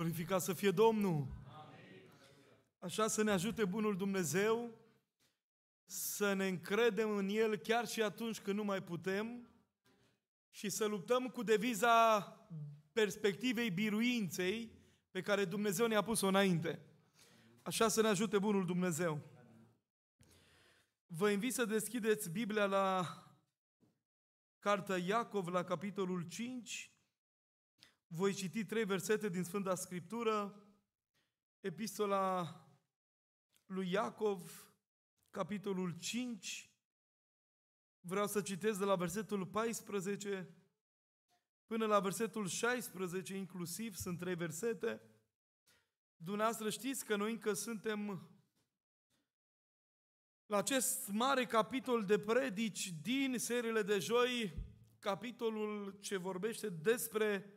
Glorificat să fie Domnul! Așa să ne ajute Bunul Dumnezeu să ne încredem în El chiar și atunci când nu mai putem și să luptăm cu deviza perspectivei biruinței pe care Dumnezeu ne-a pus-o înainte. Așa să ne ajute Bunul Dumnezeu. Vă invit să deschideți Biblia la Cartea Iacov, la capitolul 5, voi citi trei versete din Sfânta Scriptură, epistola lui Iacov, capitolul 5, vreau să citesc de la versetul 14 până la versetul 16 inclusiv, sunt trei versete. Dumneavoastră știți că noi încă suntem la acest mare capitol de predici din seriile de joi, capitolul ce vorbește despre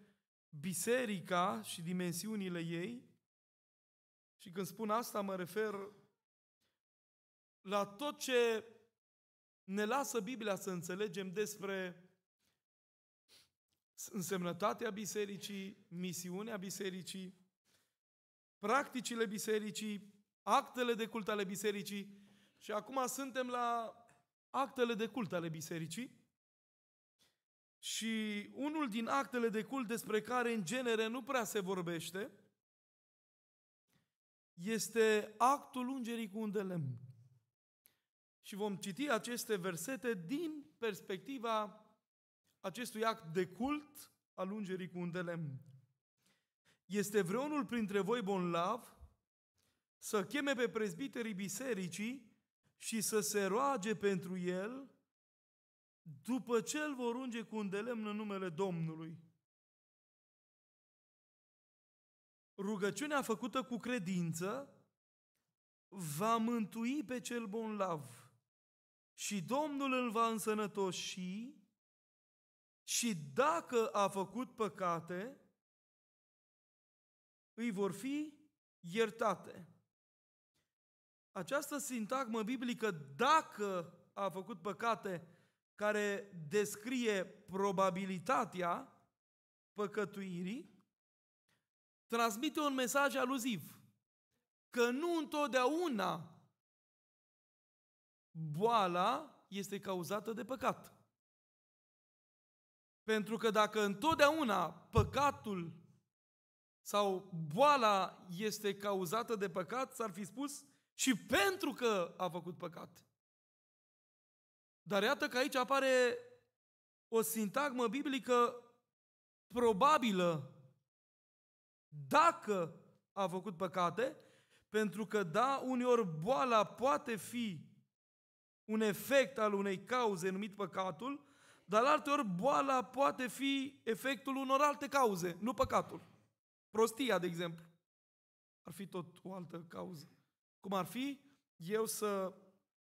biserica și dimensiunile ei. Și când spun asta, mă refer la tot ce ne lasă Biblia să înțelegem despre însemnătatea bisericii, misiunea bisericii, practicile bisericii, actele de cult ale bisericii. Și acum suntem la actele de cult ale bisericii. Și unul din actele de cult despre care în genere nu prea se vorbește este actul ungerii cu un de lemn. Și vom citi aceste versete din perspectiva acestui act de cult al ungerii cu un de lemn. Este vreunul printre voi bonlav să cheme pe prezbiterii bisericii și să se roage pentru el după ce îl vor unge cu un în numele Domnului. Rugăciunea făcută cu credință va mântui pe cel lav și Domnul îl va însănătoși și dacă a făcut păcate, îi vor fi iertate. Această sintagmă biblică, dacă a făcut păcate, care descrie probabilitatea păcătuirii, transmite un mesaj aluziv că nu întotdeauna boala este cauzată de păcat. Pentru că dacă întotdeauna păcatul sau boala este cauzată de păcat, s-ar fi spus și pentru că a făcut păcat. Dar iată că aici apare o sintagmă biblică probabilă dacă a făcut păcate, pentru că da, uneori boala poate fi un efect al unei cauze numit păcatul, dar alteori boala poate fi efectul unor alte cauze, nu păcatul. Prostia, de exemplu. Ar fi tot o altă cauză. Cum ar fi eu să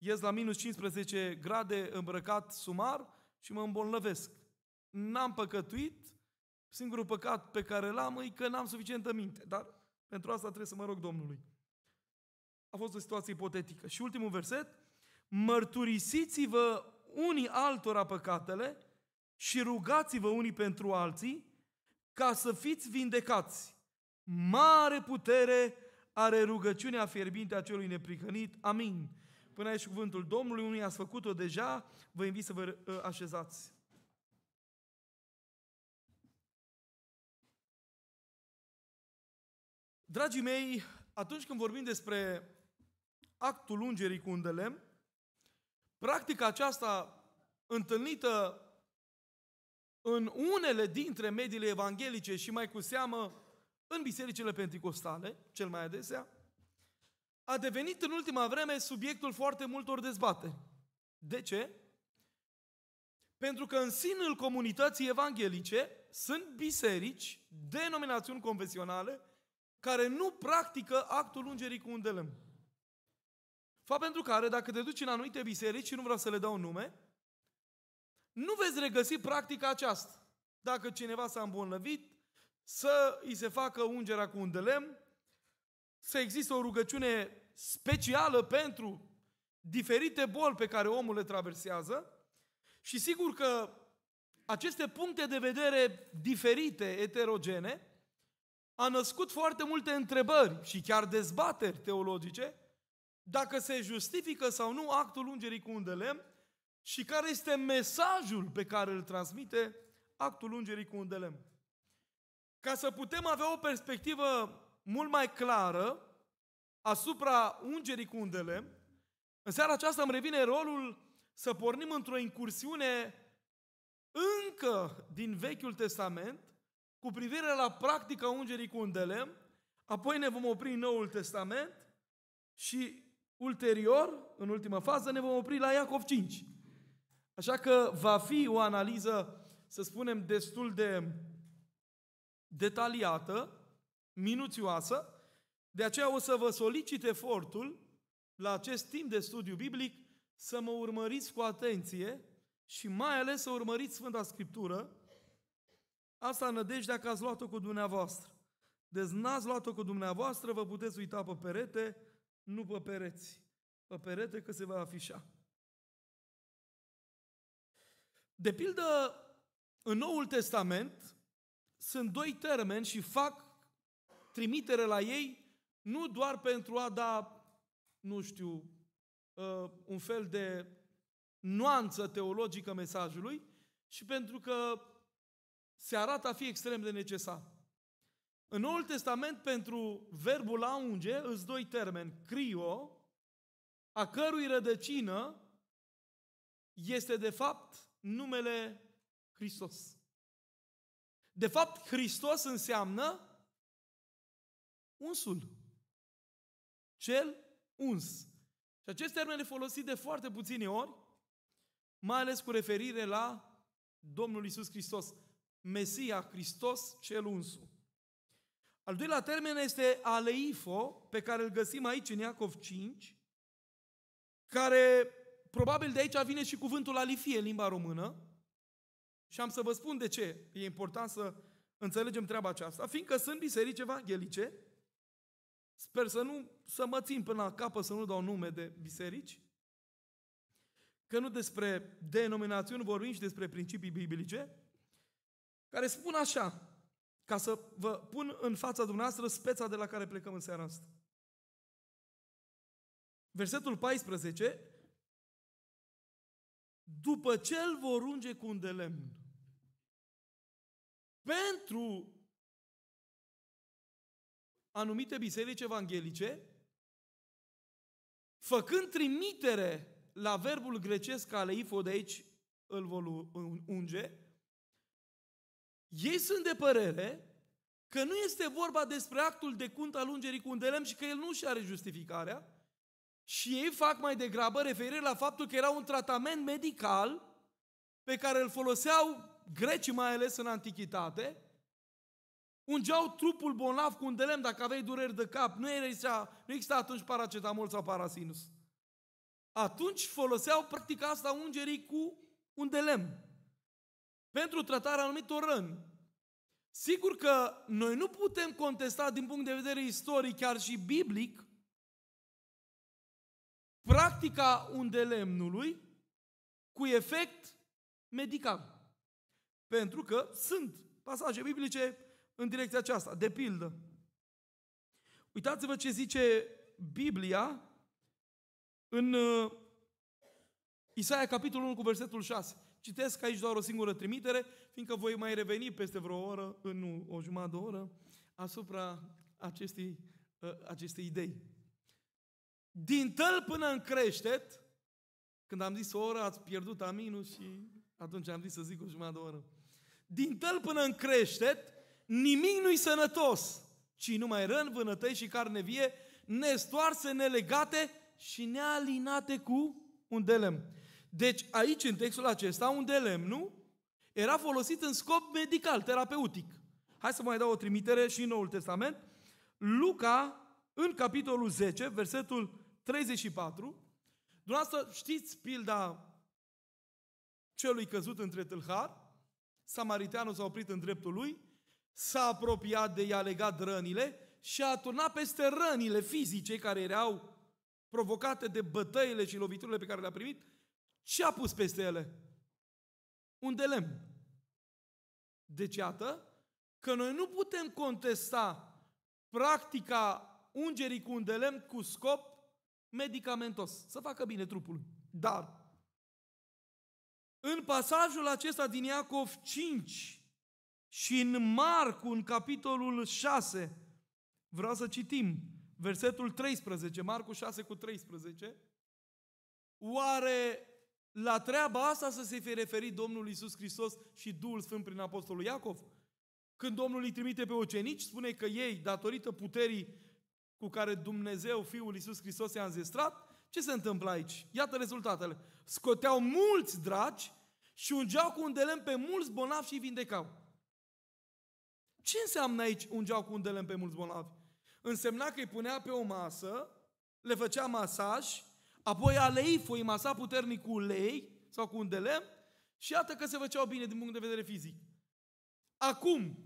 ies la minus 15 grade îmbrăcat sumar și mă îmbolnăvesc. N-am păcătuit, singurul păcat pe care l-am e că n-am suficientă minte, dar pentru asta trebuie să mă rog Domnului. A fost o situație ipotetică. Și ultimul verset, mărturisiți-vă unii altora păcatele și rugați-vă unii pentru alții ca să fiți vindecați. Mare putere are rugăciunea fierbinte a celui neprihănit. Amin. Până aici cuvântul Domnului, unii ați făcut-o deja, vă invit să vă uh, așezați. Dragii mei, atunci când vorbim despre actul ungerii cu un lemn, practica aceasta întâlnită în unele dintre mediile evanghelice și mai cu seamă în bisericile pentecostale, cel mai adesea, a devenit în ultima vreme subiectul foarte multor dezbateri. De ce? Pentru că în sinul comunității evanghelice sunt biserici, denominațiuni confesionale, care nu practică actul ungerii cu un de lemn. Fapt pentru care, dacă te duci în anumite biserici, și nu vreau să le dau nume, nu veți regăsi practica aceasta. Dacă cineva s-a îmbolnăvit, să îi se facă ungerea cu un de lemn, să există o rugăciune specială pentru diferite boli pe care omul le traversează și sigur că aceste puncte de vedere diferite, eterogene, a născut foarte multe întrebări și chiar dezbateri teologice dacă se justifică sau nu actul ungerii cu un de lemn și care este mesajul pe care îl transmite actul ungerii cu un de lemn. Ca să putem avea o perspectivă mult mai clară asupra ungerii cu undele, în seara aceasta îmi revine rolul să pornim într-o incursiune încă din Vechiul Testament cu privire la practica ungerii cu undele, apoi ne vom opri în Noul Testament și ulterior, în ultima fază, ne vom opri la Iacov 5. Așa că va fi o analiză, să spunem, destul de detaliată, minuțioasă, de aceea o să vă solicit efortul la acest timp de studiu biblic să mă urmăriți cu atenție și mai ales să urmăriți Sfânta Scriptură, asta nădejdea că ați luat-o cu dumneavoastră. Deci n-ați luat-o cu dumneavoastră, vă puteți uita pe perete, nu pe pereți. Pe perete că se va afișa. De pildă, în Noul Testament sunt doi termeni și fac trimitere la ei nu doar pentru a da, nu știu, uh, un fel de nuanță teologică mesajului, și pentru că se arată a fi extrem de necesar. În Noul Testament, pentru verbul a unge, îți doi termeni, crio, a cărui rădăcină este de fapt numele Hristos. De fapt, Hristos înseamnă unsul. Cel uns. Și acest termen e folosit de foarte puține ori, mai ales cu referire la Domnul Isus Hristos, Mesia Hristos cel unsu. Al doilea termen este aleifo, pe care îl găsim aici în Iacov 5, care probabil de aici vine și cuvântul alifie în limba română. Și am să vă spun de ce e important să înțelegem treaba aceasta, fiindcă sunt biserici evanghelice Sper să nu să mă țin până la capă să nu dau nume de biserici. Că nu despre denominațiuni vorbim și despre principii biblice, care spun așa, ca să vă pun în fața dumneavoastră speța de la care plecăm în seara asta. Versetul 14, după ce îl vor unge cu un de lemn, pentru anumite biserici evanghelice, făcând trimitere la verbul grecesc aleifo, de aici îl vor unge, ei sunt de părere că nu este vorba despre actul de cunt al ungerii cu un delem și că el nu și are justificarea, și ei fac mai degrabă referire la faptul că era un tratament medical pe care îl foloseau grecii mai ales în antichitate, Ungeau trupul bolnav cu un delem dacă aveai dureri de cap. Nu, era, nu exista atunci paracetamol sau parasinus. Atunci foloseau practica asta ungerii cu un delem pentru tratarea anumitor răni. Sigur că noi nu putem contesta din punct de vedere istoric, chiar și biblic, practica undelemnului cu efect medical. Pentru că sunt pasaje biblice în direcția aceasta. De pildă, uitați-vă ce zice Biblia în uh, Isaia, capitolul 1, cu versetul 6. Citesc aici doar o singură trimitere, fiindcă voi mai reveni peste vreo oră, nu, o jumătate de oră, asupra acestei, uh, acestei idei. Din tăl până în creștet, când am zis o oră, ați pierdut aminul și atunci am zis să zic o jumătate de oră. Din tăl până în creștet, nimic nu-i sănătos, ci numai rând, vânătăi și carne vie, nestoarse, nelegate și nealinate cu un delem. Deci aici, în textul acesta, un delem, nu? Era folosit în scop medical, terapeutic. Hai să mai dau o trimitere și în Noul Testament. Luca, în capitolul 10, versetul 34, dumneavoastră știți pilda celui căzut între tâlhar, samariteanul s-a oprit în dreptul lui s-a apropiat de ea, legat rănile și a turnat peste rănile fizice care erau provocate de bătăile și loviturile pe care le-a primit, ce a pus peste ele? Un de lemn. Deci, iată, că noi nu putem contesta practica ungerii cu un de lemn cu scop medicamentos, să facă bine trupul. Dar, în pasajul acesta din Iacov 5, și în Marcu, în capitolul 6, vreau să citim versetul 13, Marcu 6 cu 13, oare la treaba asta să se fie referit Domnul Isus Hristos și Duhul Sfânt prin Apostolul Iacov? Când Domnul îi trimite pe ucenici, spune că ei, datorită puterii cu care Dumnezeu, Fiul Isus Hristos, i-a înzestrat, ce se întâmplă aici? Iată rezultatele. Scoteau mulți dragi și ungeau cu un delem pe mulți bonavi și îi vindecau. Ce înseamnă aici ungeau cu un pe mulți bolnavi? Însemna că îi punea pe o masă, le făcea masaj, apoi alei foi masa puternic cu ulei sau cu un și iată că se făceau bine din punct de vedere fizic. Acum,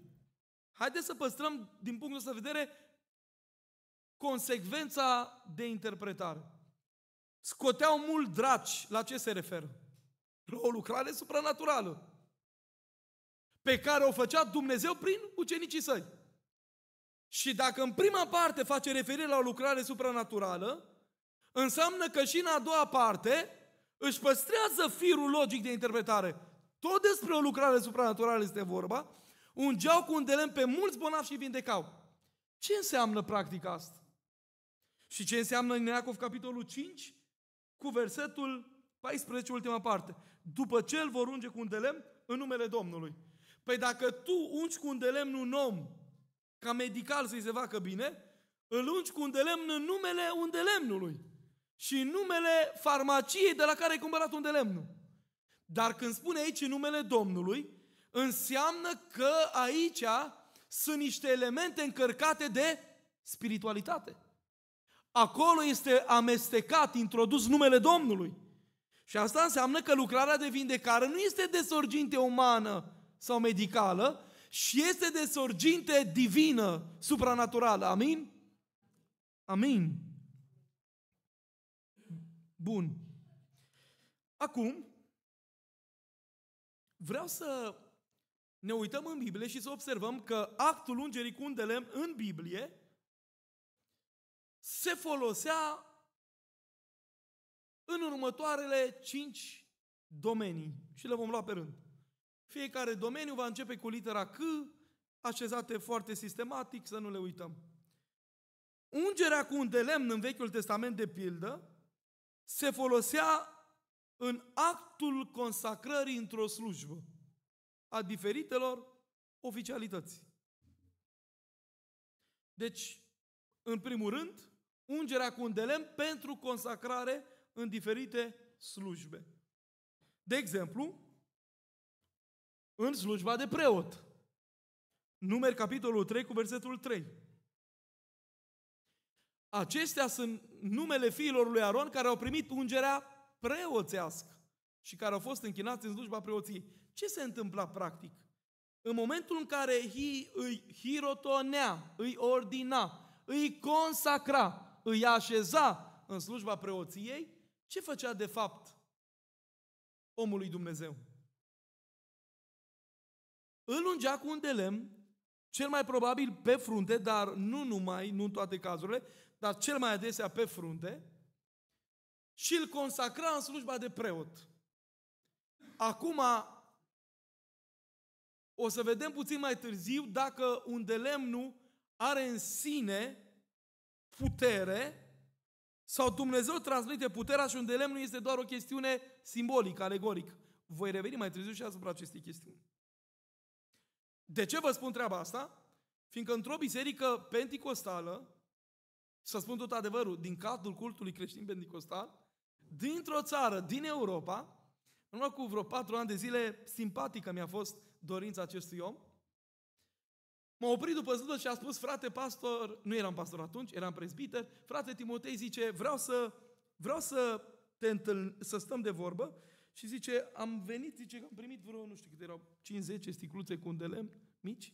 haideți să păstrăm din punctul ăsta de vedere consecvența de interpretare. Scoteau mult draci, la ce se referă? La o lucrare supranaturală pe care o făcea Dumnezeu prin ucenicii săi. Și dacă în prima parte face referire la o lucrare supranaturală, înseamnă că și în a doua parte își păstrează firul logic de interpretare. Tot despre o lucrare supranaturală este vorba, ungeau cu un delem pe mulți bonavi și vindecau. Ce înseamnă practic asta? Și ce înseamnă în Iacov capitolul 5 cu versetul 14, ultima parte. După ce îl vor unge cu un delem în numele Domnului. Păi dacă tu ungi cu un de lemn un om ca medical să-i se facă bine, îl ungi cu un de lemn în numele undelemnului și în numele farmaciei de la care ai cumpărat undelemnul. Dar când spune aici în numele Domnului, înseamnă că aici sunt niște elemente încărcate de spiritualitate. Acolo este amestecat, introdus numele Domnului. Și asta înseamnă că lucrarea de vindecare nu este de sorginte umană, sau medicală și este de sorginte divină, supranaturală. Amin? Amin. Bun. Acum, vreau să ne uităm în Biblie și să observăm că actul ungerii cu un lemn în Biblie se folosea în următoarele cinci domenii și le vom lua pe rând. Fiecare domeniu va începe cu litera C, așezate foarte sistematic, să nu le uităm. Ungerea cu un de lemn în Vechiul Testament, de pildă, se folosea în actul consacrării într-o slujbă a diferitelor oficialități. Deci, în primul rând, ungerea cu un de lemn pentru consacrare în diferite slujbe. De exemplu, în slujba de preot. Numeri capitolul 3 cu versetul 3. Acestea sunt numele fiilor lui Aron care au primit ungerea preoțească și care au fost închinați în slujba preoției. Ce se întâmpla practic? În momentul în care hi, îi hirotonea, îi ordina, îi consacra, îi așeza în slujba preoției, ce făcea de fapt omului Dumnezeu? Îl ungea cu un de lemn, cel mai probabil pe frunte, dar nu numai, nu în toate cazurile, dar cel mai adesea pe frunte, și îl consacra în slujba de preot. Acum, o să vedem puțin mai târziu dacă un de lemnul are în sine putere sau Dumnezeu transmite puterea și un de este doar o chestiune simbolică, alegorică. Voi reveni mai târziu și asupra acestei chestiuni. De ce vă spun treaba asta? Fiindcă într-o biserică penticostală, să spun tot adevărul, din cadrul cultului creștin penticostal, dintr-o țară, din Europa, în urmă cu vreo patru ani de zile, simpatică mi-a fost dorința acestui om, M-a oprit după slujbă și a spus, frate pastor, nu eram pastor atunci, eram prezbiter, frate Timotei zice, vreau să, vreau să te întâln, să stăm de vorbă și zice, am venit, zice că am primit vreo, nu știu câte erau, 50 sticluțe cu un de lemn mici.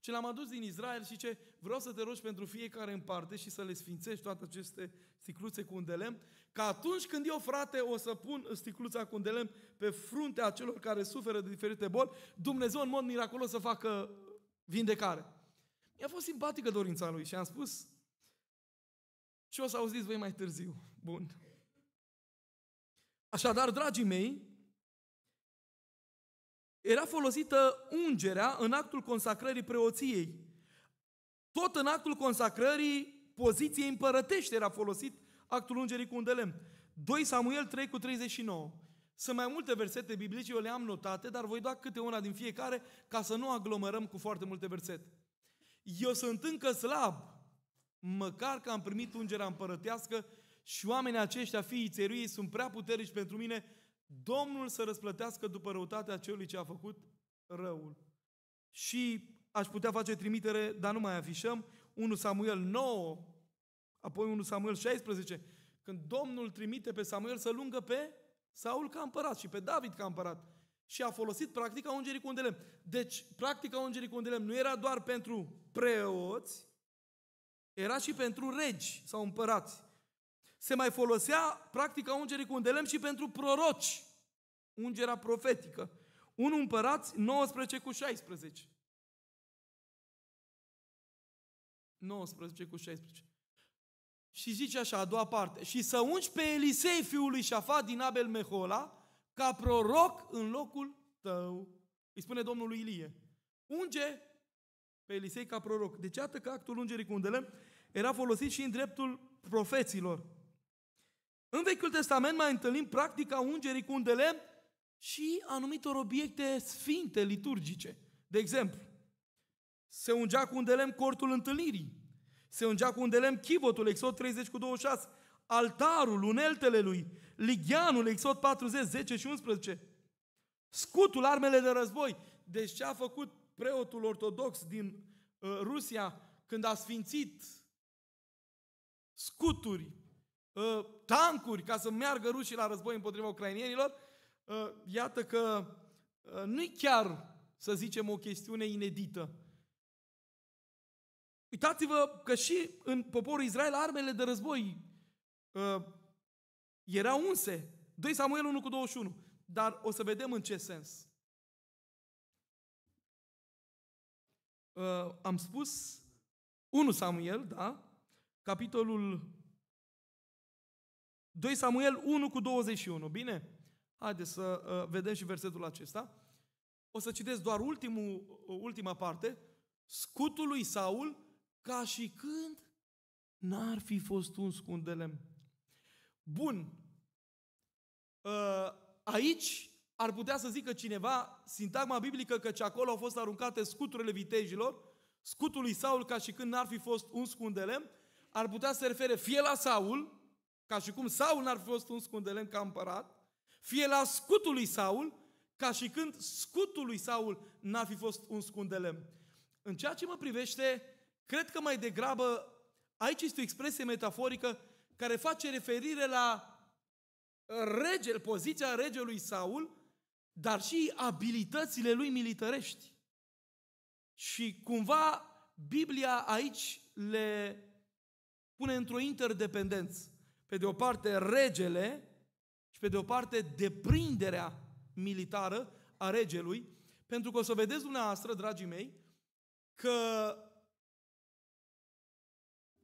Și l-am adus din Israel și ce vreau să te rogi pentru fiecare în parte și să le sfințești toate aceste sticluțe cu un de lemn, că atunci când eu, frate, o să pun sticluța cu un de lemn pe fruntea celor care suferă de diferite boli, Dumnezeu în mod miraculos să facă vindecare. Mi-a fost simpatică dorința lui și am spus și o să auziți voi mai târziu. Bun. Așadar, dragii mei, era folosită ungerea în actul consacrării preoției. Tot în actul consacrării poziției împărătești era folosit actul ungerii cu un de lemn. 2 Samuel 3 cu 39. Sunt mai multe versete biblice, eu le am notate, dar voi da câte una din fiecare ca să nu aglomerăm cu foarte multe versete. Eu sunt încă slab, măcar că am primit ungerea împărătească și oamenii aceștia, fiii țeruiei, sunt prea puternici pentru mine, Domnul să răsplătească după răutatea celui ce a făcut răul. Și aș putea face trimitere, dar nu mai afișăm, 1 Samuel 9, apoi 1 Samuel 16, când Domnul trimite pe Samuel să lungă pe Saul ca împărat și pe David ca împărat. Și a folosit practica ungerii cu un delem. Deci, practica ungerii cu un delem nu era doar pentru preoți, era și pentru regi sau împărați se mai folosea practica ungerii cu un de lemn și pentru proroci. Ungerea profetică. Un împărați 19 cu 16. 19 cu 16. Și zice așa, a doua parte. Și să ungi pe Elisei, fiul lui Șafa din Abel Mehola, ca proroc în locul tău. Îi spune Domnul lui Ilie. Unge pe Elisei ca proroc. Deci atât că actul ungerii cu un de lemn era folosit și în dreptul profeților. În Vechiul Testament mai întâlnim practica ungerii cu un de lemn și anumitor obiecte sfinte liturgice. De exemplu, se ungea cu un de lemn cortul întâlnirii, se ungea cu un de lemn chivotul, Exod 30 cu 26, altarul, uneltele lui, ligianul Exod 40, 10 și 11, scutul, armele de război. Deci ce a făcut preotul ortodox din uh, Rusia când a sfințit scuturi, uh, tancuri ca să meargă rușii la război împotriva ucrainienilor, uh, iată că uh, nu-i chiar, să zicem, o chestiune inedită. Uitați-vă că și în poporul Israel armele de război uh, erau unse. 2 Samuel 1 cu 21. Dar o să vedem în ce sens. Uh, am spus 1 Samuel, da? Capitolul 2 Samuel 1 cu 21, bine? Haideți să uh, vedem și versetul acesta. O să citesc doar ultimul, uh, ultima parte. Scutul lui Saul, ca și când n-ar fi fost un de lemn. Bun. Uh, aici ar putea să zică cineva sintagma biblică că ce acolo au fost aruncate scuturile vitejilor, scutul lui Saul ca și când n-ar fi fost un de lemn, ar putea să refere fie la Saul, ca și cum Saul n-ar fi fost un scundelem ca împărat, fie la scutul lui Saul, ca și când scutul lui Saul n-ar fi fost un scundelem. În ceea ce mă privește, cred că mai degrabă aici este o expresie metaforică care face referire la uh, rege, poziția regelui Saul, dar și abilitățile lui militărești. Și cumva Biblia aici le pune într-o interdependență pe de o parte regele și pe de o parte deprinderea militară a regelui, pentru că o să vedeți dumneavoastră, dragii mei, că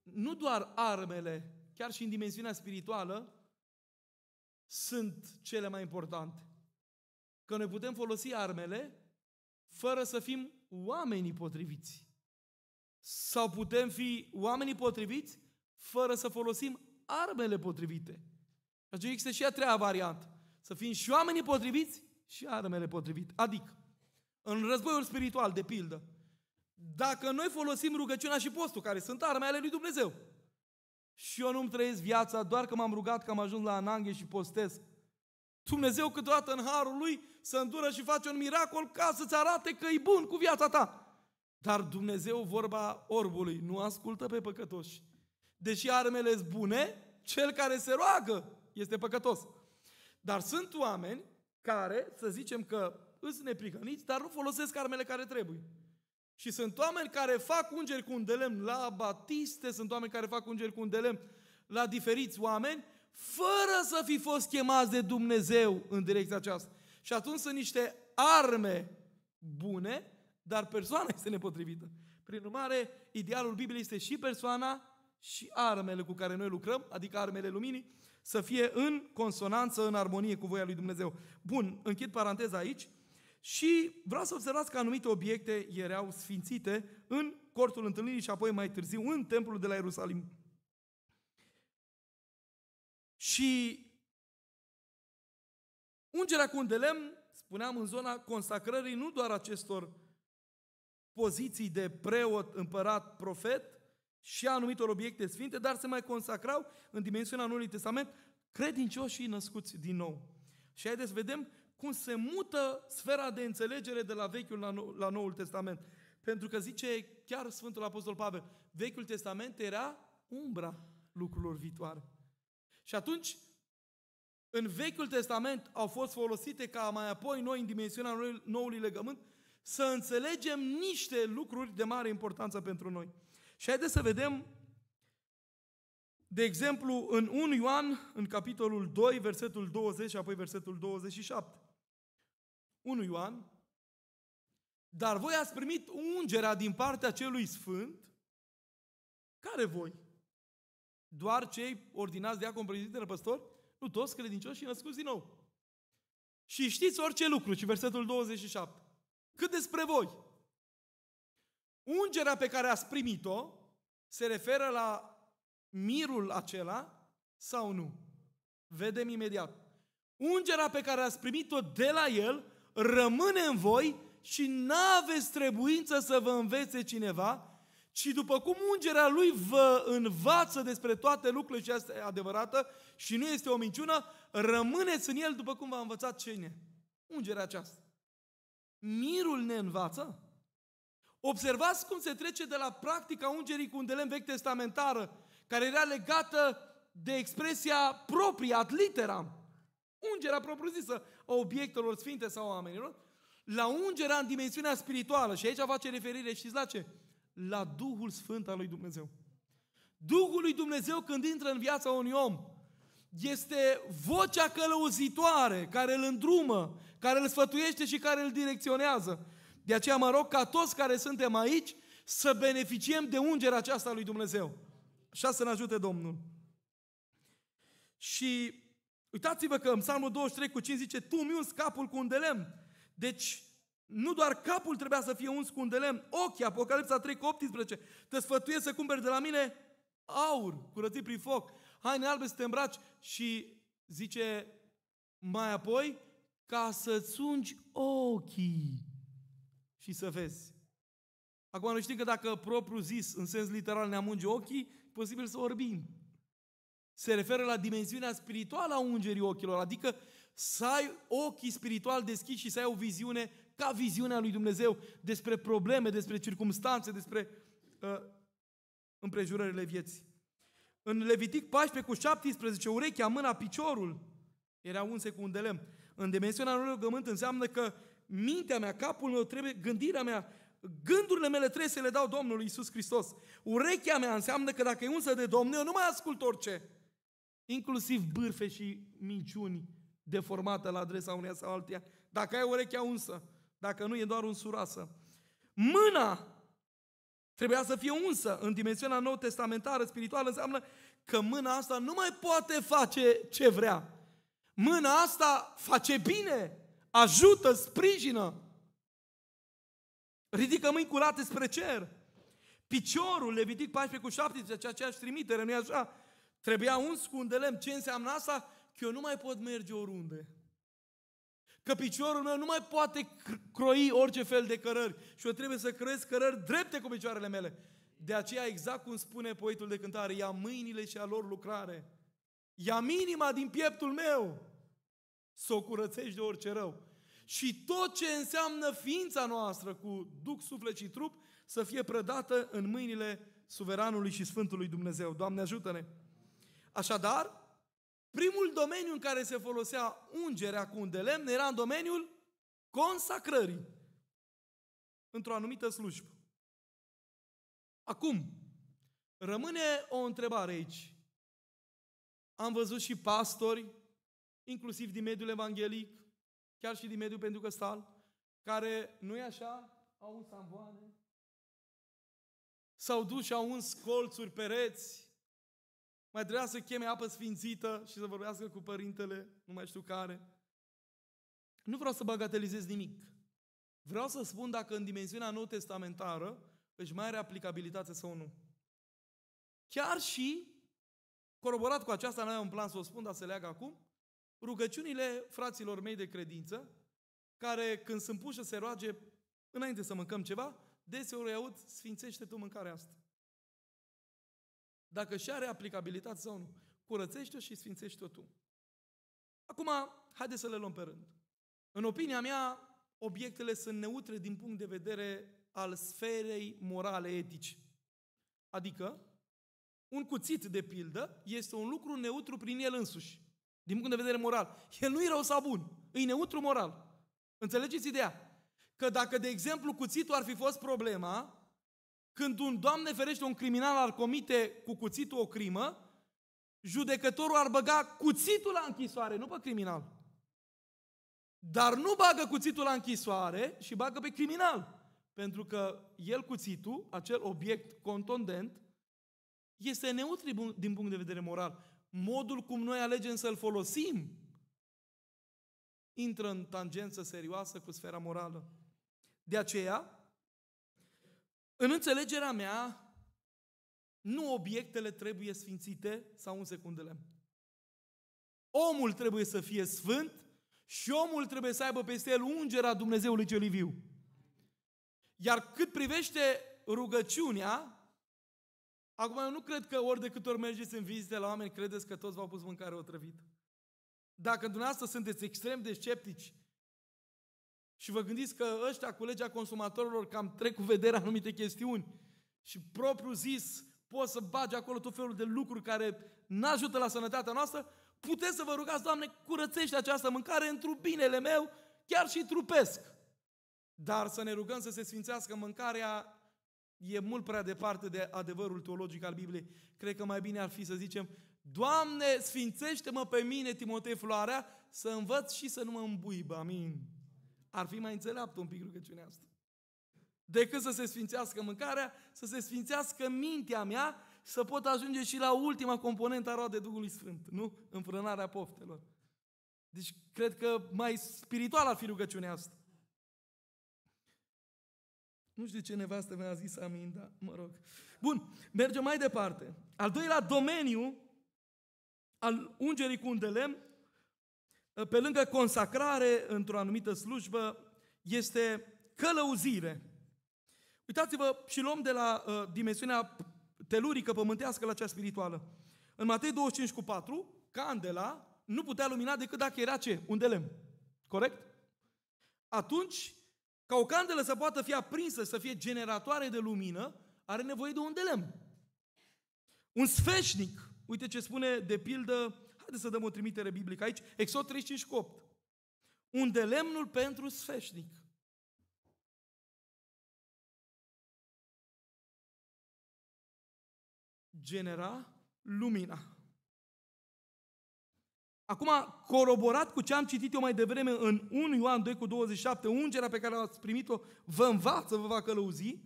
nu doar armele, chiar și în dimensiunea spirituală, sunt cele mai importante. Că ne putem folosi armele fără să fim oamenii potriviți. Sau putem fi oamenii potriviți fără să folosim armele potrivite. Deci există și a treia variantă. Să fim și oamenii potriviți și armele potrivite. Adică, în războiul spiritual, de pildă, dacă noi folosim rugăciunea și postul, care sunt arme ale lui Dumnezeu, și eu nu-mi trăiesc viața doar că m-am rugat că am ajuns la ananghe și postez, Dumnezeu câteodată în harul lui să îndură și face un miracol ca să-ți arate că e bun cu viața ta. Dar Dumnezeu, vorba orbului, nu ascultă pe păcătoși. Deși armele sunt bune, cel care se roagă este păcătos. Dar sunt oameni care, să zicem că îți neprihăniți, dar nu folosesc armele care trebuie. Și sunt oameni care fac ungeri cu un delem la batiste, sunt oameni care fac ungeri cu un delem la diferiți oameni, fără să fi fost chemați de Dumnezeu în direcția aceasta. Și atunci sunt niște arme bune, dar persoana este nepotrivită. Prin urmare, idealul Bibliei este și persoana și armele cu care noi lucrăm, adică armele luminii, să fie în consonanță, în armonie cu voia lui Dumnezeu. Bun, închid paranteza aici și vreau să observați că anumite obiecte erau sfințite în cortul întâlnirii și apoi mai târziu în templul de la Ierusalim. Și ungerea cu un de lemn, spuneam, în zona consacrării nu doar acestor poziții de preot, împărat, profet, și a anumitor obiecte sfinte, dar se mai consacrau în dimensiunea Noului Testament credincioșii născuți din nou. Și haideți să vedem cum se mută sfera de înțelegere de la Vechiul la, nou, la Noul Testament. Pentru că zice chiar Sfântul Apostol Pavel, Vechiul Testament era umbra lucrurilor viitoare. Și atunci, în Vechiul Testament au fost folosite ca mai apoi noi, în dimensiunea noului legământ, să înțelegem niște lucruri de mare importanță pentru noi. Și haideți să vedem, de exemplu, în 1 Ioan, în capitolul 2, versetul 20 și apoi versetul 27. 1 Ioan, dar voi ați primit ungerea din partea celui sfânt, care voi? Doar cei ordinați de acum președintele păstori? Nu toți credincioși și născuți din nou. Și știți orice lucru. Și versetul 27. Cât despre voi? Ungerea pe care ați primit-o se referă la mirul acela sau nu? Vedem imediat. Ungerea pe care ați primit-o de la el rămâne în voi și n-aveți trebuință să vă învețe cineva, ci după cum ungerea lui vă învață despre toate lucrurile și asta e adevărată și nu este o minciună, rămâneți în el după cum v-a învățat cine? Ungerea aceasta. Mirul ne învață? Observați cum se trece de la practica ungerii cu delem vechi testamentară, care era legată de expresia proprie, ad literam, ungerea propriu-zisă a obiectelor sfinte sau a oamenilor, la ungerea în dimensiunea spirituală. Și aici face referire, știți la ce? La Duhul Sfânt al lui Dumnezeu. Duhul lui Dumnezeu când intră în viața unui om, este vocea călăuzitoare care îl îndrumă, care îl sfătuiește și care îl direcționează. De aceea mă rog ca toți care suntem aici să beneficiem de ungerea aceasta lui Dumnezeu. Așa să ne ajute Domnul. Și uitați-vă că în Psalmul 23 cu 5 zice, tu mi capul cu un de lemn. Deci nu doar capul trebuia să fie uns cu un de lemn, ochii, Apocalipsa 3 cu 18, te sfătuiesc să cumperi de la mine aur, curățit prin foc, haine albe să te îmbraci și zice mai apoi, ca să-ți ungi ochii și să vezi. Acum noi știm că dacă propriu zis, în sens literal, ne amunge ochii, e posibil să orbim. Se referă la dimensiunea spirituală a ungerii ochilor, adică să ai ochii spiritual deschiși și să ai o viziune ca viziunea lui Dumnezeu despre probleme, despre circumstanțe, despre uh, împrejurările vieții. În Levitic 14 cu 17, urechea, mâna, piciorul era unse cu un de lemn. În dimensiunea lui rugământ înseamnă că mintea mea, capul meu, trebuie, gândirea mea, gândurile mele trebuie să le dau Domnului Isus Hristos. Urechea mea înseamnă că dacă e unsă de Domn, eu nu mai ascult orice. Inclusiv bârfe și minciuni deformate la adresa uneia sau alteia. Dacă ai urechea unsă, dacă nu e doar un surasă. Mâna trebuia să fie unsă în dimensiunea nou testamentară, spirituală, înseamnă că mâna asta nu mai poate face ce vrea. Mâna asta face bine, ajută, sprijină. Ridică mâini curate spre cer. Piciorul, Levitic 14 cu 17, deci aceeași trimitere, nu-i așa? Trebuia uns cu un scundelem. Ce înseamnă asta? Că eu nu mai pot merge oriunde. Că piciorul meu nu mai poate croi orice fel de cărări. Și eu trebuie să croiesc cărări drepte cu picioarele mele. De aceea, exact cum spune poetul de cântare, ia mâinile și a lor lucrare. Ia minima din pieptul meu să o curățești de orice rău. Și tot ce înseamnă ființa noastră cu duc, suflet și trup să fie prădată în mâinile Suveranului și Sfântului Dumnezeu. Doamne ajută-ne! Așadar, primul domeniu în care se folosea ungerea cu un de lemn era în domeniul consacrării într-o anumită slujbă. Acum, rămâne o întrebare aici. Am văzut și pastori inclusiv din mediul evanghelic, chiar și din mediul stal, care, nu e așa, au un amvoane, s-au dus și au un colțuri, pereți, mai trebuia să cheme apă sfințită și să vorbească cu părintele, nu mai știu care. Nu vreau să bagatelizez nimic. Vreau să spun dacă în dimensiunea nou testamentară își mai are aplicabilitate sau nu. Chiar și, coroborat cu aceasta, nu am un plan să o spun, dar se leagă acum, rugăciunile fraților mei de credință, care când sunt puși să se roage înainte să mâncăm ceva, deseori aud, sfințește tu mâncarea asta. Dacă și are aplicabilitate sau nu, curățește-o și sfințește-o tu. Acum, haideți să le luăm pe rând. În opinia mea, obiectele sunt neutre din punct de vedere al sferei morale etici. Adică, un cuțit, de pildă, este un lucru neutru prin el însuși din punct de vedere moral. El nu e rău sau bun, e neutru moral. Înțelegeți ideea? Că dacă, de exemplu, cuțitul ar fi fost problema, când un doamne ferește, un criminal ar comite cu cuțitul o crimă, judecătorul ar băga cuțitul la închisoare, nu pe criminal. Dar nu bagă cuțitul la închisoare și bagă pe criminal. Pentru că el cuțitul, acel obiect contondent, este neutru din punct de vedere moral modul cum noi alegem să-l folosim intră în tangență serioasă cu sfera morală. De aceea, în înțelegerea mea, nu obiectele trebuie sfințite sau în secundele. Omul trebuie să fie sfânt și omul trebuie să aibă peste el ungerea Dumnezeului celui viu. Iar cât privește rugăciunea, Acum, eu nu cred că ori de câte ori mergeți în vizite la oameni, credeți că toți v-au pus mâncare otrăvită. Dacă dumneavoastră sunteți extrem de sceptici și vă gândiți că ăștia cu legea consumatorilor cam trec cu vederea anumite chestiuni și propriu zis poți să bagi acolo tot felul de lucruri care nu ajută la sănătatea noastră, puteți să vă rugați, Doamne, curățește această mâncare într-un binele meu, chiar și trupesc. Dar să ne rugăm să se sfințească mâncarea E mult prea departe de adevărul teologic al Bibliei. Cred că mai bine ar fi să zicem, Doamne, sfințește-mă pe mine, Timotei Floarea, să învăț și să nu mă îmbuib, amin. Ar fi mai înțeleaptă un pic rugăciunea asta. Decât să se sfințească mâncarea, să se sfințească mintea mea, să pot ajunge și la ultima componentă a roadei Duhului Sfânt, nu? Înfrânarea poftelor. Deci cred că mai spiritual ar fi rugăciunea asta. Nu știu ce nevastă mi-a zis amin, dar mă rog. Bun, mergem mai departe. Al doilea domeniu al ungerii cu un de lemn, pe lângă consacrare într-o anumită slujbă, este călăuzire. Uitați-vă și luăm de la uh, dimensiunea telurică, pământească, la cea spirituală. În Matei 25 cu 4, candela nu putea lumina decât dacă era ce? Un de lemn. Corect? Atunci, ca o candelă să poată fi aprinsă, să fie generatoare de lumină, are nevoie de un de lemn. Un sfeșnic, uite ce spune de pildă, haideți să dăm o trimitere biblică aici, Exod 35 Un de lemnul pentru sfeșnic. Genera lumina. Acum, coroborat cu ce am citit eu mai devreme în 1 Ioan 2 cu 27, ungerea pe care ați primit-o vă învață, vă va călăuzi,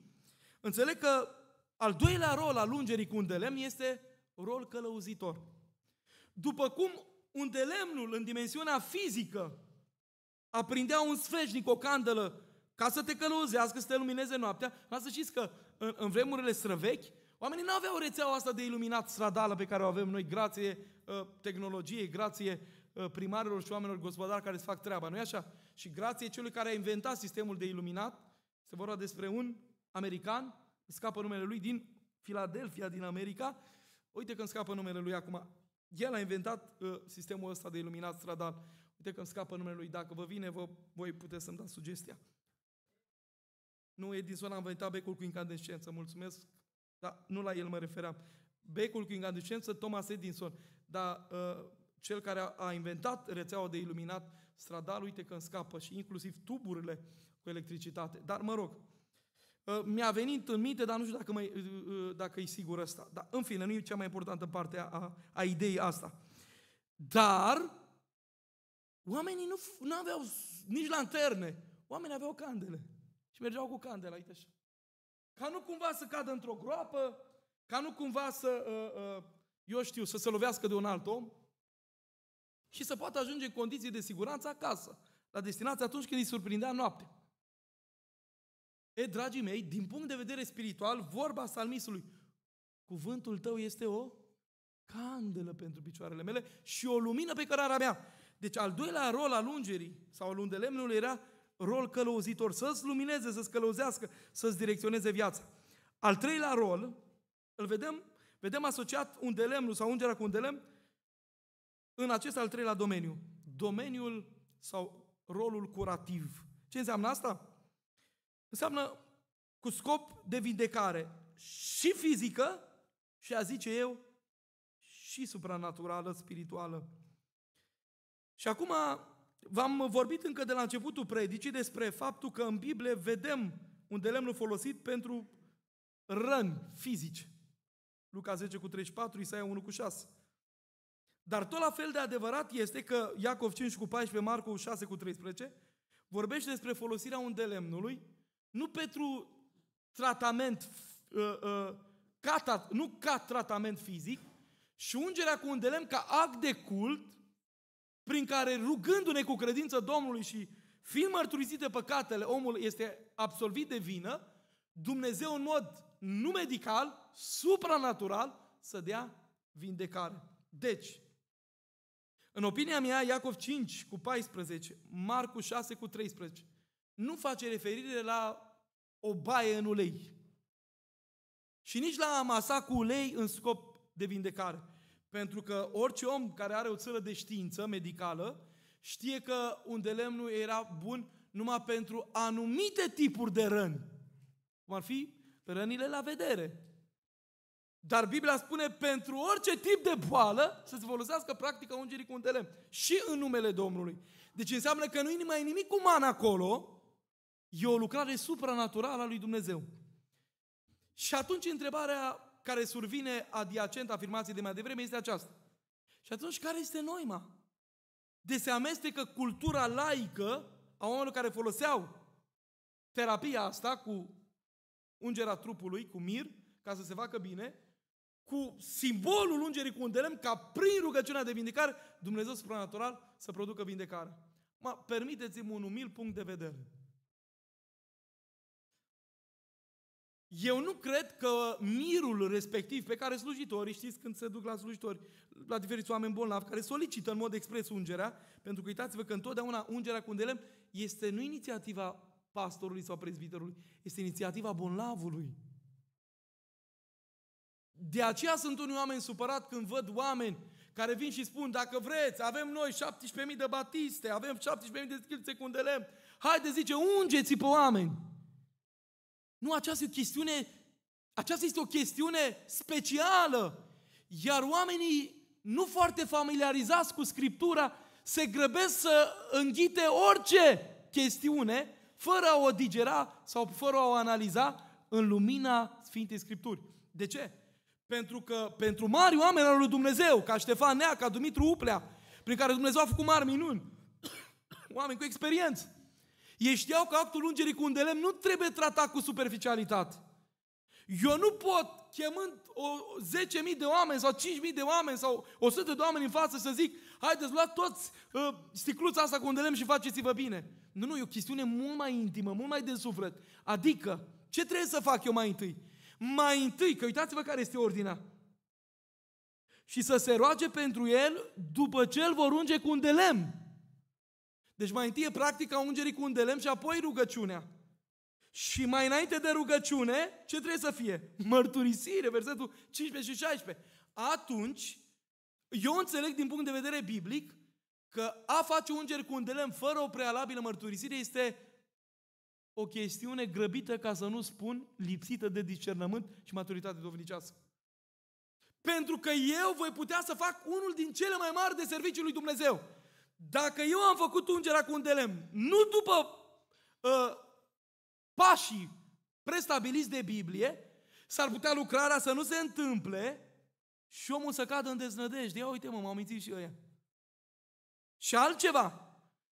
înțeleg că al doilea rol al ungerii cu un de lemn este rol călăuzitor. După cum un de lemnul în dimensiunea fizică aprindea un sfeșnic, o candelă, ca să te călăuzească, să te lumineze noaptea, la să știți că în, în vremurile străvechi, Oamenii nu aveau rețeaua asta de iluminat stradală pe care o avem noi, grație uh, tehnologiei, grație uh, primarilor și oamenilor gospodari care îți fac treaba, nu așa? Și grație celui care a inventat sistemul de iluminat, se vorba despre un american, scapă numele lui, din Filadelfia, din America, uite că îmi scapă numele lui acum, el a inventat uh, sistemul ăsta de iluminat stradal, uite că îmi scapă numele lui, dacă vă vine, vă, voi puteți să-mi dați sugestia. Nu, e din zona inventat becul cu incandescență, mulțumesc dar nu la el mă referam. Becul cu incandescență, Thomas Edison. Dar uh, cel care a, a inventat rețeaua de iluminat stradal, uite că îmi scapă și inclusiv tuburile cu electricitate. Dar mă rog, uh, mi-a venit în minte, dar nu știu dacă, mă, uh, uh, dacă e sigur asta. Dar în fine, nu e cea mai importantă parte a, a, a ideii asta. Dar oamenii nu, nu aveau nici lanterne. Oamenii aveau candele. Și mergeau cu candele. uite așa ca nu cumva să cadă într-o groapă, ca nu cumva să, uh, uh, eu știu, să se lovească de un alt om și să poată ajunge în condiții de siguranță acasă, la destinație atunci când îi surprindea noaptea. E, dragii mei, din punct de vedere spiritual, vorba salmisului, cuvântul tău este o candelă pentru picioarele mele și o lumină pe cărarea mea. Deci al doilea rol al ungerii sau al undelemnului era rol călăuzitor, să-ți lumineze, să-ți călăuzească, să-ți direcționeze viața. Al treilea rol, îl vedem, vedem asociat un delemnul sau ungerea cu un delem în acest al treilea domeniu. Domeniul sau rolul curativ. Ce înseamnă asta? Înseamnă cu scop de vindecare și fizică și a zice eu și supranaturală, spirituală. Și acum V-am vorbit încă de la începutul predicii despre faptul că în Biblie vedem un de lemnul folosit pentru răni fizice. Luca 10 cu 34, Isaia 1 cu 6. Dar tot la fel de adevărat este că Iacov 5 cu 14, Marco 6 cu 13, vorbește despre folosirea undelemnului nu pentru tratament uh, uh, ca, nu ca tratament fizic, și ungerea cu un delemn ca act de cult prin care rugându-ne cu credință Domnului și fiind mărturisite păcatele, omul este absolvit de vină, Dumnezeu în mod nu medical, supranatural, să dea vindecare. Deci, în opinia mea, Iacov 5 cu 14, Marcu 6 cu 13, nu face referire la o baie în ulei. Și nici la amasa cu ulei în scop de vindecare. Pentru că orice om care are o țără de știință medicală știe că un de nu era bun numai pentru anumite tipuri de răni. Cum ar fi rănile la vedere. Dar Biblia spune pentru orice tip de boală să se folosească practica ungerii cu un de lemn. Și în numele Domnului. Deci înseamnă că nu e mai nimic uman acolo, e o lucrare supranaturală a lui Dumnezeu. Și atunci întrebarea care survine adiacent afirmației de mai devreme este aceasta. Și atunci care este noima? De se amestecă cultura laică a oamenilor care foloseau terapia asta cu ungerea trupului, cu mir, ca să se facă bine, cu simbolul ungerii cu un delem, ca prin rugăciunea de vindecare Dumnezeu supranatural să producă vindecare. Ma, permiteți-mi un umil punct de vedere. Eu nu cred că mirul respectiv pe care slujitorii, știți când se duc la slujitori, la diferiți oameni bolnavi, care solicită în mod expres ungerea, pentru că uitați-vă că întotdeauna ungerea cu îndelem este nu inițiativa pastorului sau prezbiterului, este inițiativa bolnavului. De aceea sunt unii oameni supărat când văd oameni care vin și spun, dacă vreți, avem noi 17.000 de batiste, avem 17.000 de schilțe cu îndelem, haide, zice, ungeți pe oameni. Nu, această chestiune, aceasta este o chestiune specială. Iar oamenii nu foarte familiarizați cu Scriptura se grăbesc să înghite orice chestiune fără a o digera sau fără a o analiza în lumina Sfintei Scripturi. De ce? Pentru că pentru mari oameni al lui Dumnezeu, ca Ștefan Nea, ca Dumitru Uplea, prin care Dumnezeu a făcut mari minuni, oameni cu experiență, ei știau că actul ungerii cu un de lemn nu trebuie tratat cu superficialitate. Eu nu pot, chemând o, 10.000 de oameni sau 5.000 de oameni sau 100 de oameni în față să zic haideți, luați toți uh, sticluța asta cu un de lemn și faceți-vă bine. Nu, nu, e o chestiune mult mai intimă, mult mai de suflet. Adică, ce trebuie să fac eu mai întâi? Mai întâi, că uitați-vă care este ordinea. Și să se roage pentru el după ce îl vor unge cu un de lemn. Deci mai întâi e practica ungerii cu un de lemn și apoi rugăciunea. Și mai înainte de rugăciune, ce trebuie să fie? Mărturisire, versetul 15 și 16. Atunci, eu înțeleg din punct de vedere biblic că a face ungeri cu un de lemn fără o prealabilă mărturisire este o chestiune grăbită, ca să nu spun, lipsită de discernământ și maturitate dovnicească. Pentru că eu voi putea să fac unul din cele mai mari de servicii lui Dumnezeu. Dacă eu am făcut ungerea cu un de lemn, nu după uh, pașii prestabiliți de Biblie, s-ar putea lucrarea să nu se întâmple și omul să cadă în deznădejde. Ia uite mă, m-am mințit și eu ea. Și altceva,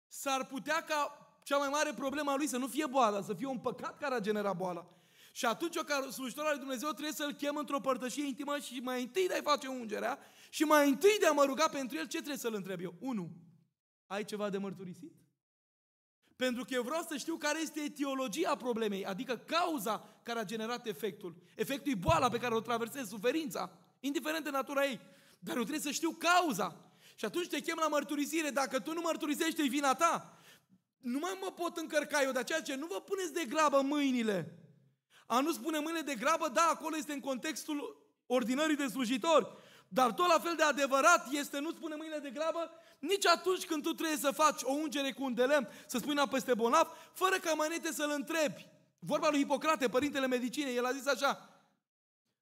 s-ar putea ca cea mai mare problemă a lui să nu fie boala, să fie un păcat care a generat boala. Și atunci o slujitor al lui Dumnezeu trebuie să-l chem într-o părtășie intimă și mai întâi de a-i face ungerea și mai întâi de a mă ruga pentru el, ce trebuie să-l întreb eu? Unu, ai ceva de mărturisit? Pentru că eu vreau să știu care este etiologia problemei, adică cauza care a generat efectul. Efectul e boala pe care o traversez, suferința, indiferent de natura ei. Dar eu trebuie să știu cauza. Și atunci te chem la mărturisire. Dacă tu nu mărturisești, e vina ta. Nu mai mă pot încărca eu, de aceea ce nu vă puneți de grabă mâinile. A nu spune mâinile de grabă, da, acolo este în contextul ordinării de slujitori. Dar tot la fel de adevărat este nu-ți pune mâinile de grabă nici atunci când tu trebuie să faci o ungere cu un delem, să spui una peste bolnav, fără ca mai înainte să-l întrebi. Vorba lui Hipocrate, părintele medicinei, el a zis așa,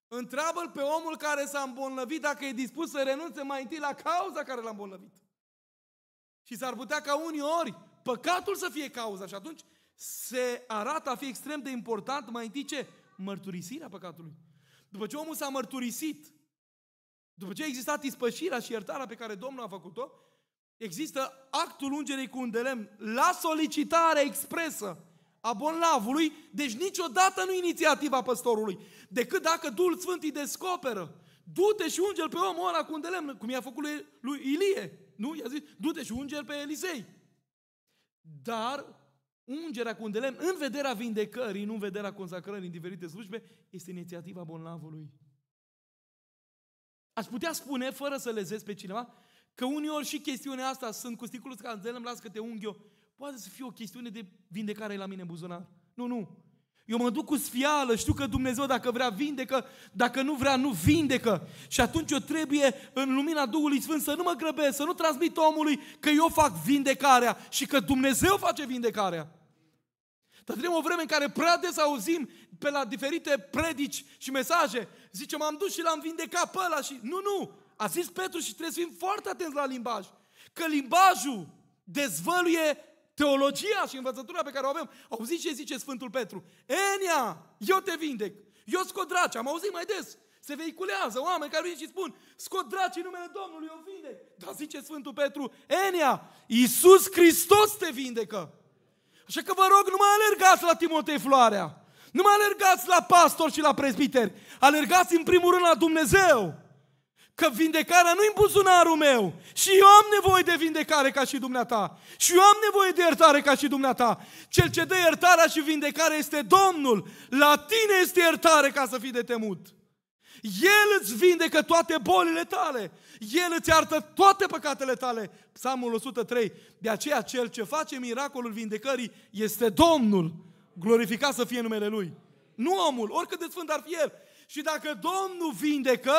întreabă l pe omul care s-a îmbolnăvit dacă e dispus să renunțe mai întâi la cauza care l-a îmbolnăvit. Și s-ar putea ca unii ori păcatul să fie cauza și atunci se arată a fi extrem de important mai întâi ce? Mărturisirea păcatului. După ce omul s-a mărturisit, după ce a existat ispășirea și iertarea pe care Domnul a făcut-o, există actul ungerei cu un delem la solicitare expresă a bonlavului, deci niciodată nu inițiativa păstorului, decât dacă Duhul Sfânt îi descoperă. Du-te și unge pe omul ăla cu un delem, cum i-a făcut lui, Ilie. Nu? I-a zis, du-te și unge pe Elisei. Dar ungerea cu un delem, în vederea vindecării, nu în vederea consacrării în diferite slujbe, este inițiativa bolnavului. Aș putea spune, fără să lezez pe cineva, că uneori și chestiunea asta, sunt cu sticul scanzel, îmi las că te eu, poate să fie o chestiune de vindecare la mine în buzunar. Nu, nu. Eu mă duc cu sfială, știu că Dumnezeu dacă vrea vindecă, dacă nu vrea nu vindecă. Și atunci eu trebuie în lumina Duhului Sfânt să nu mă grăbesc, să nu transmit omului că eu fac vindecarea și că Dumnezeu face vindecarea. Trăim o vreme în care prea des auzim pe la diferite predici și mesaje, zice, m-am dus și l-am vindecat pe ăla și... Nu, nu! A zis Petru și trebuie să fim foarte atenți la limbaj. Că limbajul dezvăluie teologia și învățătura pe care o avem. Auziți ce zice Sfântul Petru? Enia, eu te vindec. Eu scot draci. Am auzit mai des. Se vehiculează oameni care vin și spun, scot draci în numele Domnului, eu vindec. Dar zice Sfântul Petru, Enia, Iisus Hristos te vindecă. Așa că vă rog, nu mai alergați la Timotei Floarea. Nu mai alergați la pastor și la prezbiteri. Alergați în primul rând la Dumnezeu. Că vindecarea nu-i în buzunarul meu. Și eu am nevoie de vindecare ca și dumneata. Și eu am nevoie de iertare ca și dumneata. Cel ce dă iertarea și vindecare este Domnul. La tine este iertare ca să fii de temut. El îți vindecă toate bolile tale. El îți iartă toate păcatele tale. Psalmul 103. De aceea cel ce face miracolul vindecării este Domnul. Glorificat să fie numele Lui. Nu omul, oricât de sfânt ar fi el. Și dacă Domnul vindecă,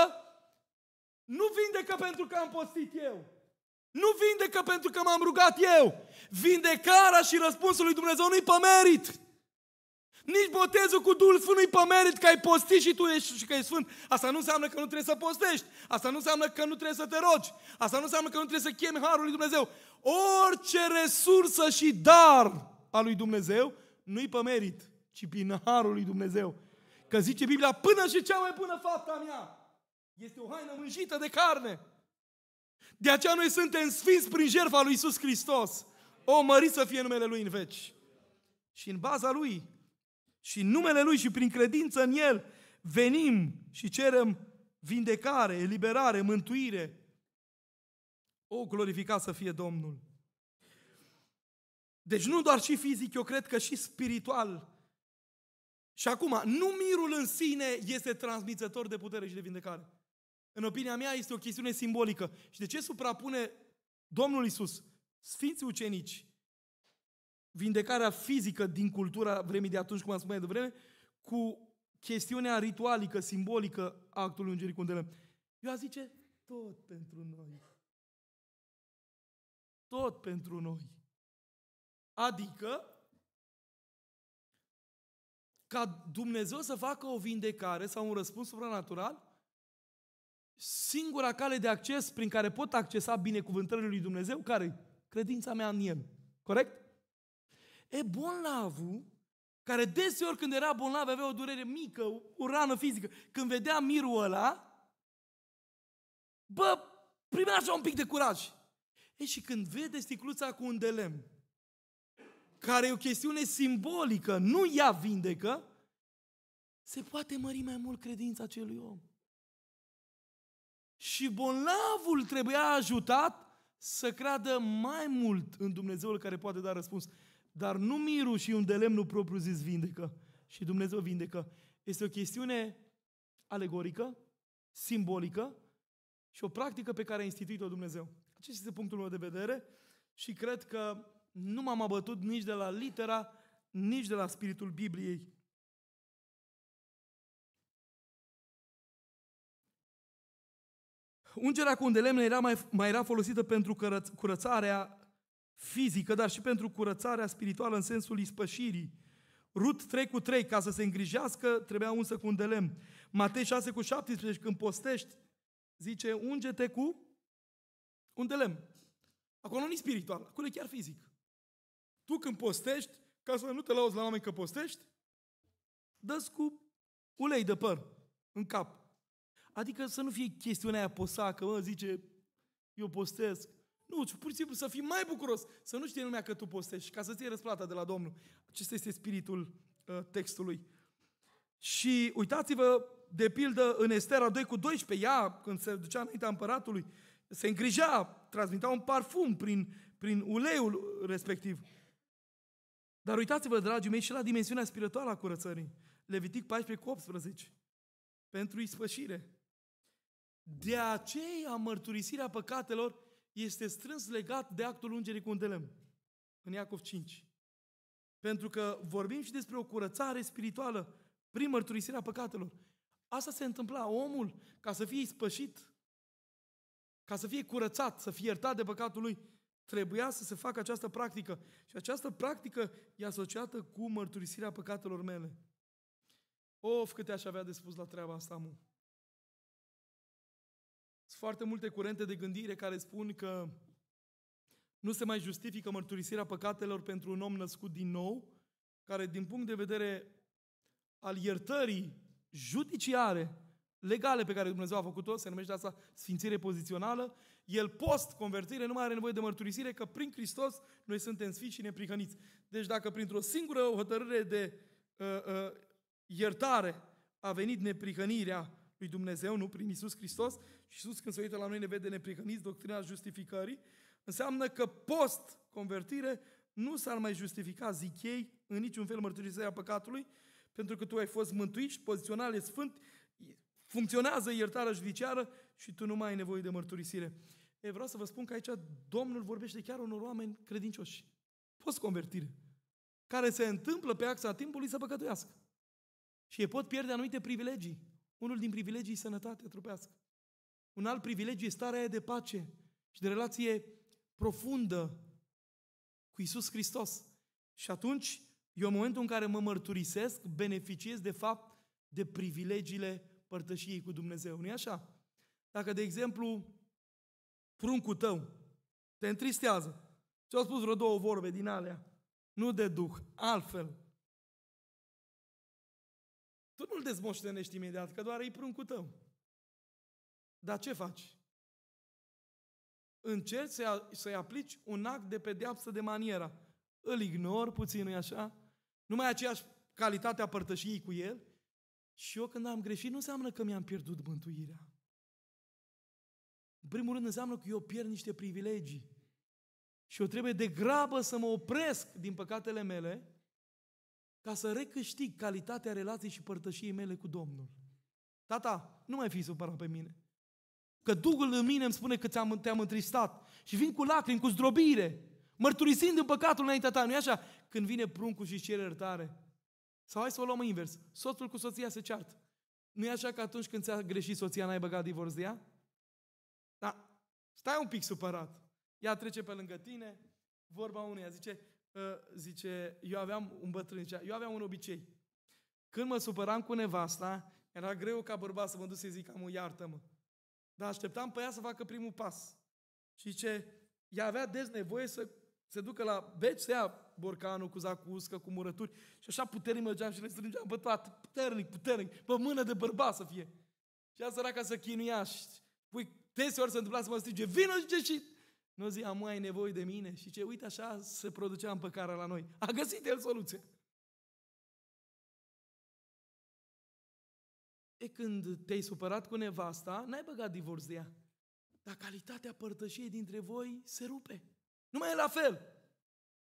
nu vindecă pentru că am postit eu. Nu vindecă pentru că m-am rugat eu. Vindecarea și răspunsul lui Dumnezeu nu-i pe merit. Nici botezul cu Duhul Sfânt nu-i pe merit că ai postit și tu ești și că ești sfânt. Asta nu înseamnă că nu trebuie să postești. Asta nu înseamnă că nu trebuie să te rogi. Asta nu înseamnă că nu trebuie să chemi Harul lui Dumnezeu. Orice resursă și dar al lui Dumnezeu nu-i pe merit, ci prin Harul lui Dumnezeu. Că zice Biblia, până și cea mai bună fapta mea este o haină mânjită de carne. De aceea noi suntem sfinți prin jertfa lui Isus Hristos. O mări să fie numele Lui în veci. Și în baza Lui și numele Lui și prin credință în El venim și cerem vindecare, eliberare, mântuire. O, glorificat să fie Domnul! Deci nu doar și fizic, eu cred că și spiritual. Și acum, nu mirul în sine este transmițător de putere și de vindecare. În opinia mea este o chestiune simbolică. Și de ce suprapune Domnul Isus, Sfinții Ucenici, vindecarea fizică din cultura vremii de atunci, cum am spus mai devreme, cu chestiunea ritualică, simbolică a actului îngerii cu îndelăm. Eu a zice, tot pentru noi. Tot pentru noi. Adică, ca Dumnezeu să facă o vindecare sau un răspuns supranatural, singura cale de acces prin care pot accesa binecuvântările lui Dumnezeu, care Credința mea în El. Corect? E bolnavul, care deseori când era bolnav avea o durere mică, o rană fizică, când vedea mirul ăla, bă, primea așa un pic de curaj. E și când vede sticluța cu un delem, care e o chestiune simbolică, nu ea vindecă, se poate mări mai mult credința acelui om. Și bolnavul trebuia ajutat să creadă mai mult în Dumnezeul care poate da răspuns dar nu mirul și un de propriu zis vindecă. Și Dumnezeu vindecă. Este o chestiune alegorică, simbolică și o practică pe care a instituit-o Dumnezeu. Acesta este punctul meu de vedere și cred că nu m-am abătut nici de la litera, nici de la spiritul Bibliei. Ungerea cu un de lemn era mai, mai era folosită pentru curățarea fizică, dar și pentru curățarea spirituală în sensul ispășirii. Rut 3 cu 3, ca să se îngrijească, trebuia unsă cu un de lemn. Matei 6 cu 17, când postești, zice, unge-te cu un de lemn. Acolo nu e spiritual, acolo e chiar fizic. Tu când postești, ca să nu te lauzi la oameni că postești, dă cu ulei de păr în cap. Adică să nu fie chestiunea aia posacă, mă, zice, eu postesc, nu, ci pur și simplu să fii mai bucuros, să nu știe lumea că tu postești, ca să-ți iei răsplata de la Domnul. Acesta este spiritul uh, textului. Și uitați-vă, de pildă, în Estera 2 cu 12, ea, când se ducea înaintea împăratului, se îngrija, transmitea un parfum prin, prin uleiul respectiv. Dar uitați-vă, dragii mei, și la dimensiunea spirituală a curățării. Levitic 14 cu 18. Pentru ispășire. De aceea mărturisirea păcatelor este strâns legat de actul ungerii cu un delem, în Iacov 5. Pentru că vorbim și despre o curățare spirituală prin mărturisirea păcatelor. Asta se întâmpla. Omul, ca să fie ispășit, ca să fie curățat, să fie iertat de păcatul lui, trebuia să se facă această practică. Și această practică e asociată cu mărturisirea păcatelor mele. Of, câte aș avea de spus la treaba asta, mă. Sunt foarte multe curente de gândire care spun că nu se mai justifică mărturisirea păcatelor pentru un om născut din nou, care din punct de vedere al iertării judiciare, legale pe care Dumnezeu a făcut-o, se numește asta sfințire pozițională, el post-convertire nu mai are nevoie de mărturisire că prin Hristos noi suntem sfinți și neprihăniți. Deci dacă printr-o singură hotărâre de uh, uh, iertare a venit neprihănirea lui Dumnezeu, nu? Prin Isus Hristos. Și Isus când se uită la noi ne vede neprihăniți, doctrina justificării. Înseamnă că post-convertire nu s-ar mai justifica, zic ei, în niciun fel mărturisirea păcatului, pentru că tu ai fost mântuit și e sfânt, funcționează iertarea judiciară și tu nu mai ai nevoie de mărturisire. E, vreau să vă spun că aici Domnul vorbește chiar unor oameni credincioși, post-convertire, care se întâmplă pe axa timpului să păcătuiască. Și ei pot pierde anumite privilegii. Unul din privilegii e sănătatea trupească. Un alt privilegiu e starea aia de pace și de relație profundă cu Isus Hristos. Și atunci, eu în momentul în care mă mărturisesc, beneficiez de fapt de privilegiile părtășiei cu Dumnezeu. nu așa? Dacă, de exemplu, pruncul tău te întristează, ți-au spus vreo două vorbe din alea, nu de duh, altfel, tu nu-l dezmoștenești imediat, că doar îi pruncul tău. Dar ce faci? Încerci să-i, să aplici un act de pedeapsă de maniera. Îl ignor puțin, nu așa? Nu mai aceeași calitate a părtășiei cu el. Și eu când am greșit, nu înseamnă că mi-am pierdut mântuirea. În primul rând înseamnă că eu pierd niște privilegii. Și eu trebuie de grabă să mă opresc din păcatele mele ca să recâștig calitatea relației și părtășiei mele cu Domnul. Tata, nu mai fi supărat pe mine. Că Duhul în mine îmi spune că te-am, te-am întristat și vin cu lacrimi, cu zdrobire, mărturisind în păcatul înaintea ta. nu așa? Când vine pruncul și cere iertare. Sau hai să o luăm invers. Soțul cu soția se ceartă. nu e așa că atunci când ți-a greșit soția, n-ai băgat divorț de ea? Da. Stai un pic supărat. Ea trece pe lângă tine, vorba unei, zice, zice, eu aveam un bătrân, zicea, eu aveam un obicei. Când mă supăram cu nevasta, era greu ca bărbat să mă duc să zic, am iartă-mă. Dar așteptam pe ea să facă primul pas. Și ce? Ea avea des nevoie să se ducă la beci, să ia borcanul cu zacuscă, cu murături. Și așa puternic mergeam și le strângeam pe toate, puternic, puternic, pe mână de bărbat să fie. Și ea săraca să chinuia și pui, deseori se întâmpla să mă strige, vină, zice, și nu zi, am mai nevoie de mine și ce, uite așa se producea împăcarea la noi. A găsit el soluția. E când te-ai supărat cu nevasta, n-ai băgat divorț de ea. Dar calitatea părtășiei dintre voi se rupe. Nu mai e la fel.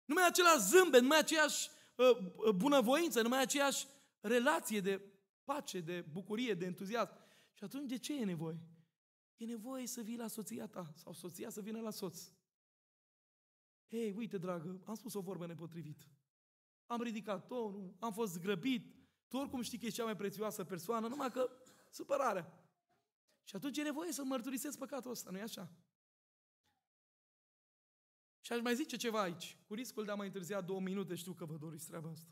Nu mai e același zâmbet, nu mai e aceeași uh, uh bunăvoință, nu mai e aceeași relație de pace, de bucurie, de entuziasm. Și atunci de ce e nevoie? E nevoie să vii la soția ta sau soția să vină la soț. Hei, uite, dragă, am spus o vorbă nepotrivită. Am ridicat tonul, am fost grăbit. Tu oricum știi că ești cea mai prețioasă persoană, numai că supărarea. Și atunci e nevoie să mărturisesc păcatul ăsta, nu-i așa? Și aș mai zice ceva aici, cu riscul de a mai întârzia două minute, știu că vă doriți treaba asta.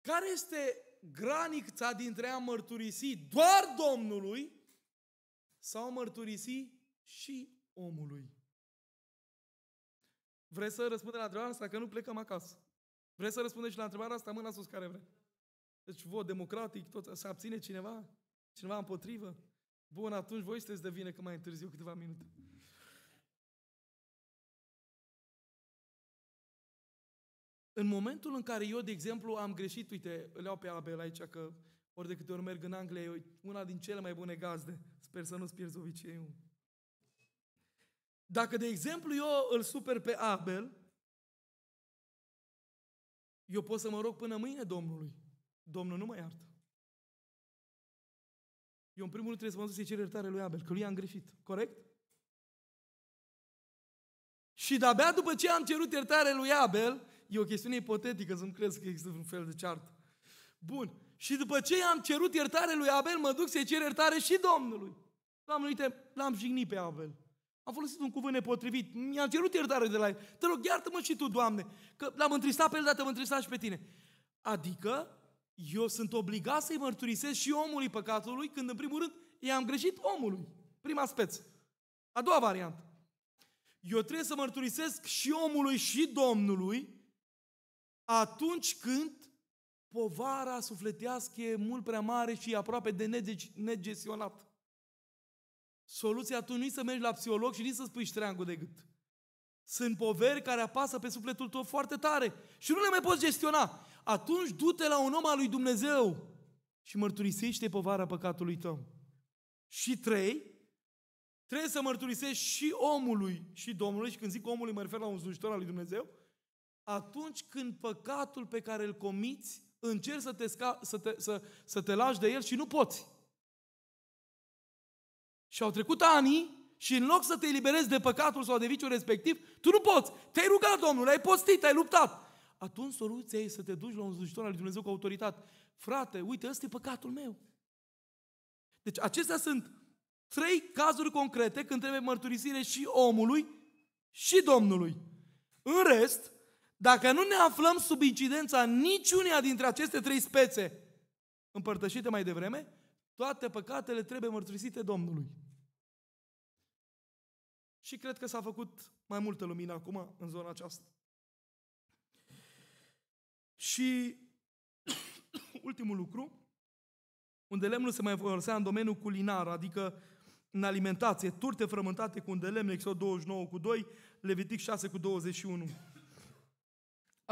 Care este granița dintre a mărturisi doar Domnului sau a mărturisi și omului. Vreți să răspundeți la întrebarea asta? Că nu plecăm acasă. Vreți să răspundeți și la întrebarea asta? Mâna sus care vrea. Deci vă, democratic, tot, se abține cineva? Cineva împotrivă? Bun, atunci voi sunteți de vină că mai întârziu câteva minute. În momentul în care eu, de exemplu, am greșit, uite, îl iau pe Abel aici, că ori de câte ori merg în Anglia, e una din cele mai bune gazde. Sper să nu-ți pierzi obiceiul. Dacă, de exemplu, eu îl super pe Abel, eu pot să mă rog până mâine Domnului. Domnul nu mă iartă. Eu, în primul rând, trebuie să mă duc să-i cer iertare lui Abel, că lui am greșit. Corect? Și de-abia după ce am cerut iertare lui Abel, E o chestiune ipotetică, să nu crezi că există un fel de ceartă. Bun. Și după ce am cerut iertare lui Abel, mă duc să-i cer iertare și Domnului. Doamne, uite, l-am jignit pe Abel. Am folosit un cuvânt nepotrivit. Mi-am cerut iertare de la el. Te rog, iartă-mă și tu, Doamne, că l-am întristat pe el, dar te-am întristat și pe tine. Adică, eu sunt obligat să-i mărturisesc și omului păcatului, când în primul rând i-am greșit omului. Prima speță. A doua variantă. Eu trebuie să mărturisesc și omului și Domnului atunci când povara sufletească e mult prea mare și e aproape de negestionat. Soluția atunci nu să mergi la psiholog și nici să spui ștreangul de gât. Sunt poveri care apasă pe sufletul tău foarte tare și nu le mai poți gestiona. Atunci du-te la un om al lui Dumnezeu și mărturisește povara păcatului tău. Și trei, trebuie să mărturisești și omului și Domnului, și când zic omului mă refer la un slujitor al lui Dumnezeu, atunci când păcatul pe care îl comiți, încerci să te, sca- să, te, să, să te lași de el și nu poți. Și au trecut ani și în loc să te eliberezi de păcatul sau de viciul respectiv, tu nu poți. Te-ai rugat, Domnul, ai postit, ai luptat. Atunci soluția e să te duci la un slujitor al lui Dumnezeu cu autoritate. Frate, uite, ăsta e păcatul meu. Deci acestea sunt trei cazuri concrete când trebuie mărturisire și omului și Domnului. În rest, dacă nu ne aflăm sub incidența niciunea dintre aceste trei spețe împărtășite mai devreme, toate păcatele trebuie mărturisite Domnului. Și cred că s-a făcut mai multă lumină acum în zona aceasta. Și ultimul lucru, unde lemnul se mai folosea în domeniul culinar, adică în alimentație, turte frământate cu un de lemn, Exod 29 cu 2, Levitic 6 cu 21.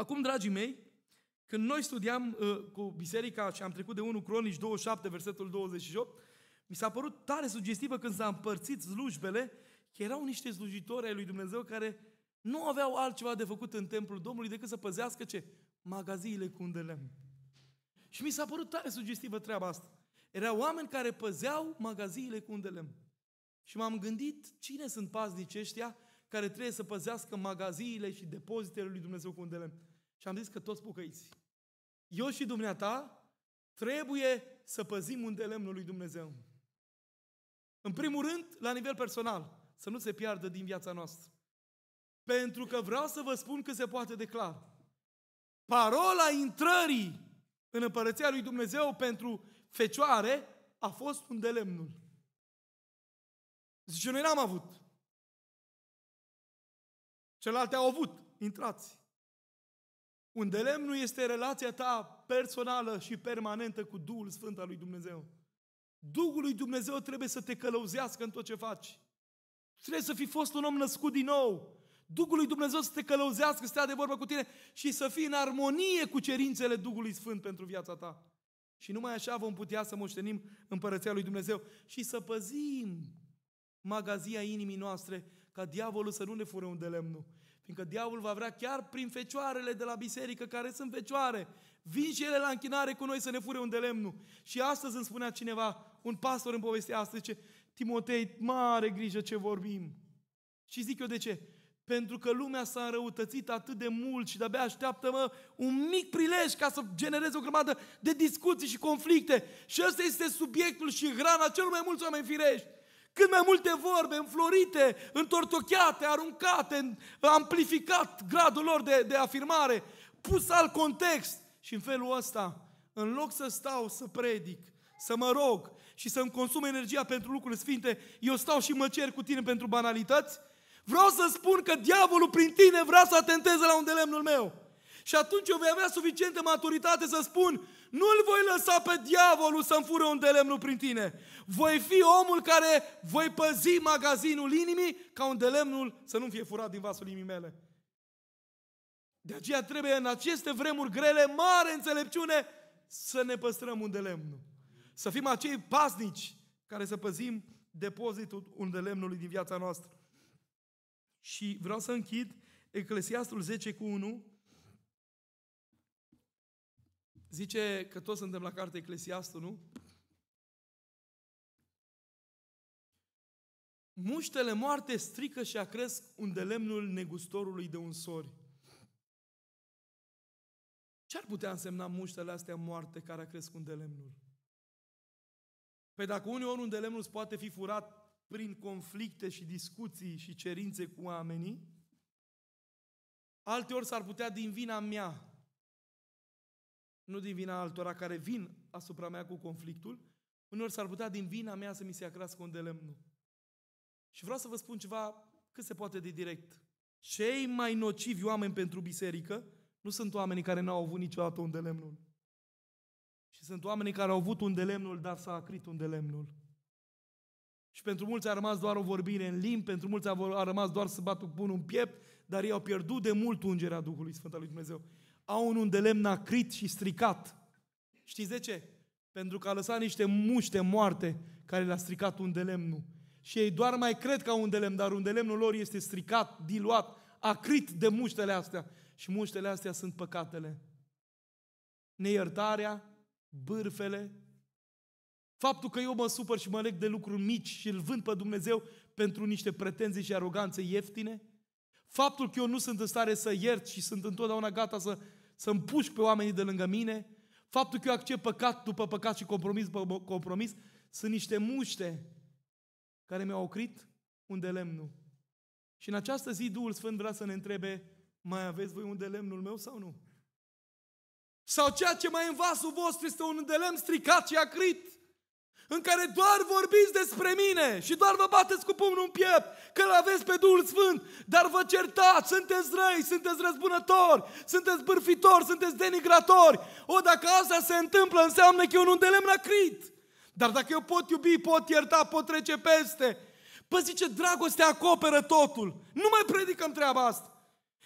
Acum, dragii mei, când noi studiam uh, cu biserica și am trecut de 1 Cronici 27, versetul 28, mi s-a părut tare sugestivă când s-a împărțit slujbele, că erau niște slujitori ai lui Dumnezeu care nu aveau altceva de făcut în templul Domnului decât să păzească ce? Magaziile cu lemn. Și mi s-a părut tare sugestivă treaba asta. Erau oameni care păzeau magaziile cu lemn. Și m-am gândit cine sunt paznici ăștia care trebuie să păzească magaziile și depozitele lui Dumnezeu cu lemn și am zis că toți pocăiți. Eu și dumneata trebuie să păzim un lemnul lui Dumnezeu. În primul rând, la nivel personal, să nu se piardă din viața noastră. Pentru că vreau să vă spun că se poate declar. Parola intrării în împărăția lui Dumnezeu pentru fecioare a fost un delemnul. Zice, noi n-am avut. Celalte au avut, intrați. Unde lemnul este relația ta personală și permanentă cu Duhul Sfânt al lui Dumnezeu. Duhul lui Dumnezeu trebuie să te călăuzească în tot ce faci. Trebuie să fi fost un om născut din nou. Duhul lui Dumnezeu să te călăuzească, să stea de vorbă cu tine și să fii în armonie cu cerințele Duhului Sfânt pentru viața ta. Și numai așa vom putea să moștenim împărăția lui Dumnezeu și să păzim magazia inimii noastre ca diavolul să nu ne fure de lemnul Fiindcă diavolul va vrea chiar prin fecioarele de la biserică, care sunt fecioare, vin și ele la închinare cu noi să ne fure un de lemnul. Și astăzi îmi spunea cineva, un pastor în povestea asta, zice, Timotei, mare grijă ce vorbim. Și zic eu de ce? Pentru că lumea s-a înrăutățit atât de mult și de-abia așteaptă mă, un mic prilej ca să genereze o grămadă de discuții și conflicte. Și ăsta este subiectul și hrana cel mai mulți oameni firești. Cât mai multe vorbe înflorite, întortocheate, aruncate, amplificat gradul lor de, de afirmare, pus alt context. Și în felul ăsta, în loc să stau să predic, să mă rog și să-mi consum energia pentru lucruri sfinte, eu stau și mă cer cu tine pentru banalități, vreau să spun că diavolul prin tine vrea să atenteze la un lemnul meu. Și atunci eu vei avea suficientă maturitate să spun, nu-l voi lăsa pe diavolul să-mi fure un de prin tine. Voi fi omul care voi păzi magazinul inimii ca un de să nu fie furat din vasul inimii mele. De aceea trebuie în aceste vremuri grele, mare înțelepciune, să ne păstrăm un de Să fim acei pasnici care să păzim depozitul lemnului din viața noastră. Și vreau să închid Eclesiastul 10 cu 1, Zice că toți suntem la carte, Eclesiastul, nu? Muștele moarte strică și acresc unde lemnul negustorului de un sor. Ce ar putea însemna muștele astea moarte care acresc unde lemnul? Păi dacă uneori unde lemnul îți poate fi furat prin conflicte și discuții și cerințe cu oamenii, alteori s-ar putea din vina mea nu din vina altora care vin asupra mea cu conflictul, uneori s-ar putea din vina mea să mi se acrească un de Și vreau să vă spun ceva cât se poate de direct. Cei mai nocivi oameni pentru biserică nu sunt oamenii care n-au avut niciodată un de lemnul. Și sunt oamenii care au avut un de lemnul, dar s-a acrit un de lemnul. Și pentru mulți a rămas doar o vorbire în limbi, pentru mulți a rămas doar să bată pun un piept, dar ei au pierdut de mult ungerea Duhului Sfânt al lui Dumnezeu au un undelemn acrit și stricat. Știți de ce? Pentru că a lăsat niște muște moarte care le-a stricat undelemnul. Și ei doar mai cred că au undelemn, dar undelemnul lor este stricat, diluat, acrit de muștele astea. Și muștele astea sunt păcatele. Neiertarea, bârfele, faptul că eu mă supăr și mă leg de lucruri mici și îl vând pe Dumnezeu pentru niște pretenții și aroganțe ieftine, Faptul că eu nu sunt în stare să iert și sunt întotdeauna gata să, să împușc pe oamenii de lângă mine, faptul că eu accept păcat după păcat și compromis după compromis, sunt niște muște care mi-au ocrit unde lemnul. Și în această zi Duhul Sfânt vrea să ne întrebe, mai aveți voi unde lemnul meu sau nu? Sau ceea ce mai în vasul vostru este un îndelemn stricat și acrit? în care doar vorbiți despre mine și doar vă bateți cu pumnul în piept, că îl aveți pe Duhul Sfânt, dar vă certați, sunteți răi, sunteți răzbunători, sunteți bârfitori, sunteți denigratori. O, dacă asta se întâmplă, înseamnă că eu nu îndelem la crit. Dar dacă eu pot iubi, pot ierta, pot trece peste, Păi zice, dragostea acoperă totul. Nu mai predicăm treaba asta.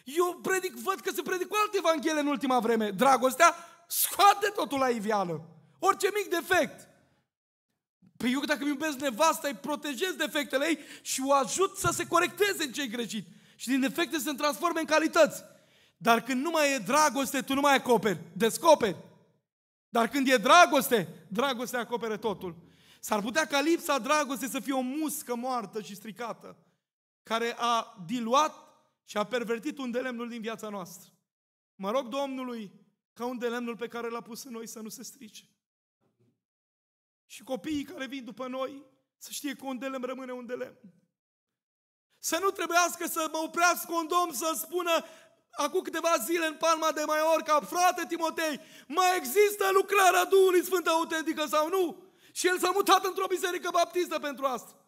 Eu predic, văd că se predic cu alte evanghelie în ultima vreme. Dragostea scoate totul la ivială. Orice mic defect. Păi eu dacă îmi iubesc nevasta, îi protejez defectele ei și o ajut să se corecteze în ce-i greșit. Și din defecte se transforme în calități. Dar când nu mai e dragoste, tu nu mai acoperi, descoperi. Dar când e dragoste, dragoste acopere totul. S-ar putea ca lipsa dragostei să fie o muscă moartă și stricată, care a diluat și a pervertit un delemnul din viața noastră. Mă rog Domnului ca un delemnul pe care l-a pus în noi să nu se strice. Și copiii care vin după noi să știe că un delem rămâne un delem. Să nu trebuiască să mă oprească un domn să spună acum câteva zile în Palma de Mallorca, frate Timotei, mai există lucrarea Duhului Sfânt autentică sau nu? Și el s-a mutat într-o biserică baptistă pentru asta.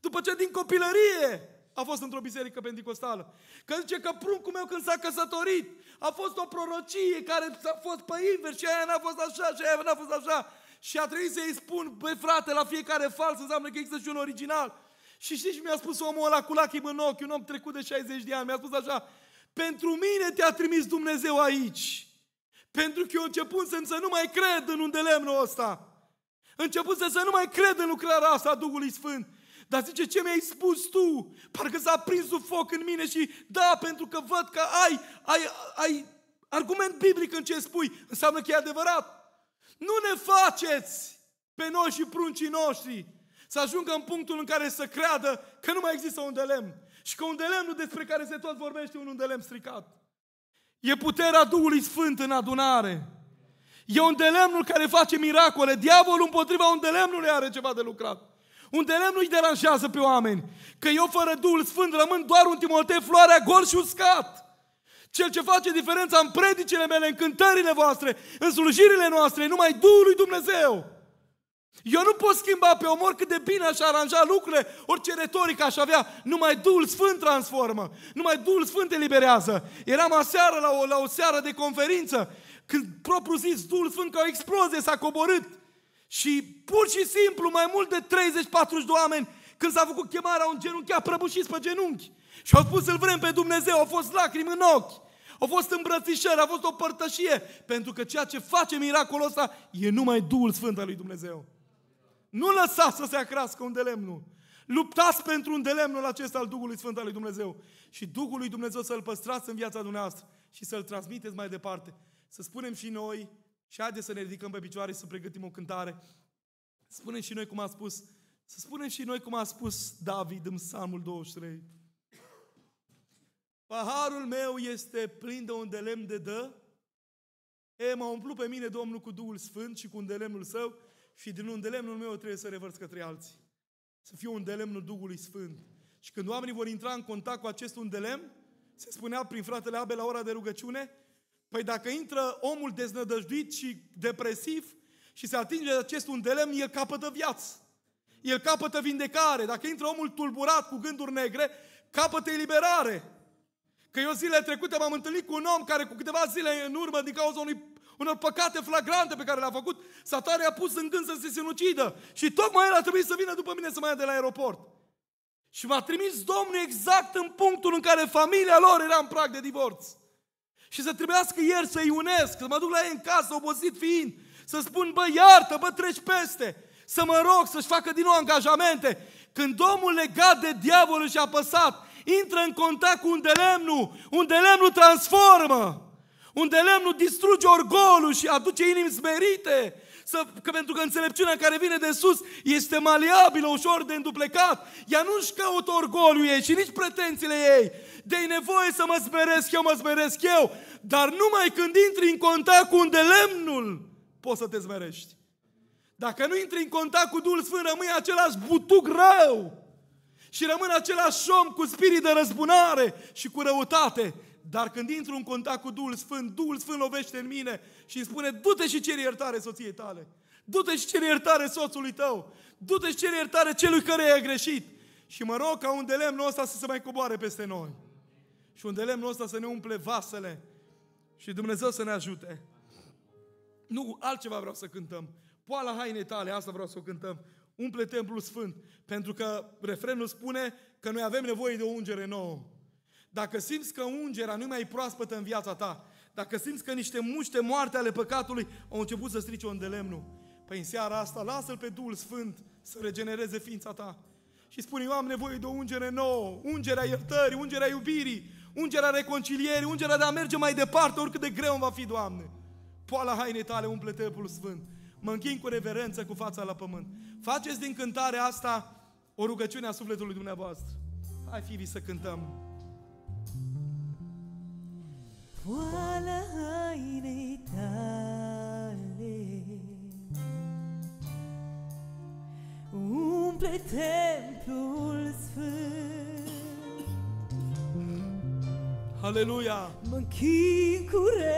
După ce din copilărie a fost într-o biserică pentecostală. Că zice că pruncul meu când s-a căsătorit a fost o prorocie care a fost pe invers și aia n-a fost așa și aia n-a fost așa. Și a trebuit să-i spun, băi frate, la fiecare fals înseamnă că există și un original. Și știi ce mi-a spus omul ăla cu lacrimi în ochi, un om trecut de 60 de ani, mi-a spus așa, pentru mine te-a trimis Dumnezeu aici. Pentru că eu început să, să nu mai cred în undelemnul ăsta. Început să, să nu mai cred în lucrarea asta a Duhului Sfânt. Dar zice, ce mi-ai spus tu? Parcă s-a prins un foc în mine și da, pentru că văd că ai, ai, ai argument biblic în ce spui. Înseamnă că e adevărat. Nu ne faceți pe noi și pruncii noștri să ajungă în punctul în care să creadă că nu mai există un delem. Și că un nu despre care se tot vorbește un delem stricat. E puterea Duhului Sfânt în adunare. E un delemnul care face miracole. Diavolul împotriva un delemnului are ceva de lucrat. Un delemn nu-i deranjează pe oameni. Că eu fără Duhul Sfânt rămân doar un Timotei floarea gol și uscat. Cel ce face diferența în predicile mele, în cântările voastre, în slujirile noastre, numai Duhul lui Dumnezeu. Eu nu pot schimba pe omor cât de bine aș aranja lucrurile, orice retorică aș avea, numai Duhul Sfânt transformă, numai Duhul Sfânt eliberează. Eram aseară la o, la o seară de conferință, când propriu zis Duhul Sfânt ca o explozie s-a coborât și pur și simplu mai mult de 30-40 de oameni când s-a făcut chemarea, au a prăbușit pe genunchi. Și au spus, îl vrem pe Dumnezeu, au fost lacrimi în ochi, au fost îmbrățișări, a fost o părtășie, pentru că ceea ce face miracolul ăsta e numai Duhul Sfânt al lui Dumnezeu. Nu lăsați să se acrească un delemnul. Luptați pentru un delemnul acesta al Duhului Sfânt al lui Dumnezeu. Și Duhul lui Dumnezeu să-l păstrați în viața dumneavoastră și să-l transmiteți mai departe. Să spunem și noi, și haideți să ne ridicăm pe picioare și să pregătim o cântare. Spunem și noi cum a spus, să spunem și noi cum a spus David în Psalmul 23. Paharul meu este plin de un de lemn de dă. E, m-a umplut pe mine Domnul cu Duhul Sfânt și cu un undelemnul Său și din un undelemnul meu trebuie să revărs către alții. Să fiu undelemnul Duhului Sfânt. Și când oamenii vor intra în contact cu acest un delem, se spunea prin fratele Abel la ora de rugăciune, păi dacă intră omul deznădăjduit și depresiv și se atinge de acest un undelemn, el capătă viață. El capătă vindecare. Dacă intră omul tulburat cu gânduri negre, capătă eliberare. Că eu zile trecute m-am întâlnit cu un om care cu câteva zile în urmă, din cauza unui, unor păcate flagrante pe care le-a făcut, s-a tare a pus în gând să se sinucidă. Și tocmai el a trebuit să vină după mine să mă ia de la aeroport. Și m-a trimis Domnul exact în punctul în care familia lor era în prag de divorț. Și să trebuiască ieri să-i unesc, să mă duc la ei în casă, obosit fiind, să spun, bă, iartă, bă, treci peste, să mă rog să-și facă din nou angajamente. Când Domnul legat de diavolul și-a păsat, intră în contact cu un lemnul, un lemnul transformă, un lemnul distruge orgolul și aduce inimi smerite, să, că pentru că înțelepciunea care vine de sus este maleabilă, ușor de înduplecat. Ea nu-și caută orgoliul ei și nici pretențiile ei. de nevoie să mă smeresc eu, mă smeresc eu. Dar numai când intri în contact cu un lemnul, poți să te smerești. Dacă nu intri în contact cu Duhul Sfânt, rămâi același butuc rău și rămân același om cu spirit de răzbunare și cu răutate. Dar când intru în contact cu Duhul Sfânt, Duhul Sfânt lovește în mine și îmi spune, du-te și ceri iertare soției tale. Du-te și ceri iertare soțului tău. Du-te și ceri iertare celui care ai a greșit. Și mă rog ca un de lemnul ăsta să se mai coboare peste noi. Și un de lemnul ăsta să ne umple vasele. Și Dumnezeu să ne ajute. Nu, altceva vreau să cântăm. Poala hainei tale, asta vreau să o cântăm umple templul sfânt. Pentru că refrenul spune că noi avem nevoie de o ungere nouă. Dacă simți că ungerea nu mai proaspătă în viața ta, dacă simți că niște muște moarte ale păcatului au început să strice un delemnu, păi în seara asta lasă-L pe Duhul Sfânt să regenereze ființa ta. Și spune, eu am nevoie de o ungere nouă, ungerea iertării, ungerea iubirii, ungerea reconcilierii, ungerea de a merge mai departe, oricât de greu va fi, Doamne. Poala hainei tale umple templul sfânt mă închin cu reverență cu fața la pământ. Faceți din cântarea asta o rugăciune a sufletului dumneavoastră. Hai, Fivi, să cântăm. Poala hainei tale Umple templul sfânt Aleluia! Mă închin cu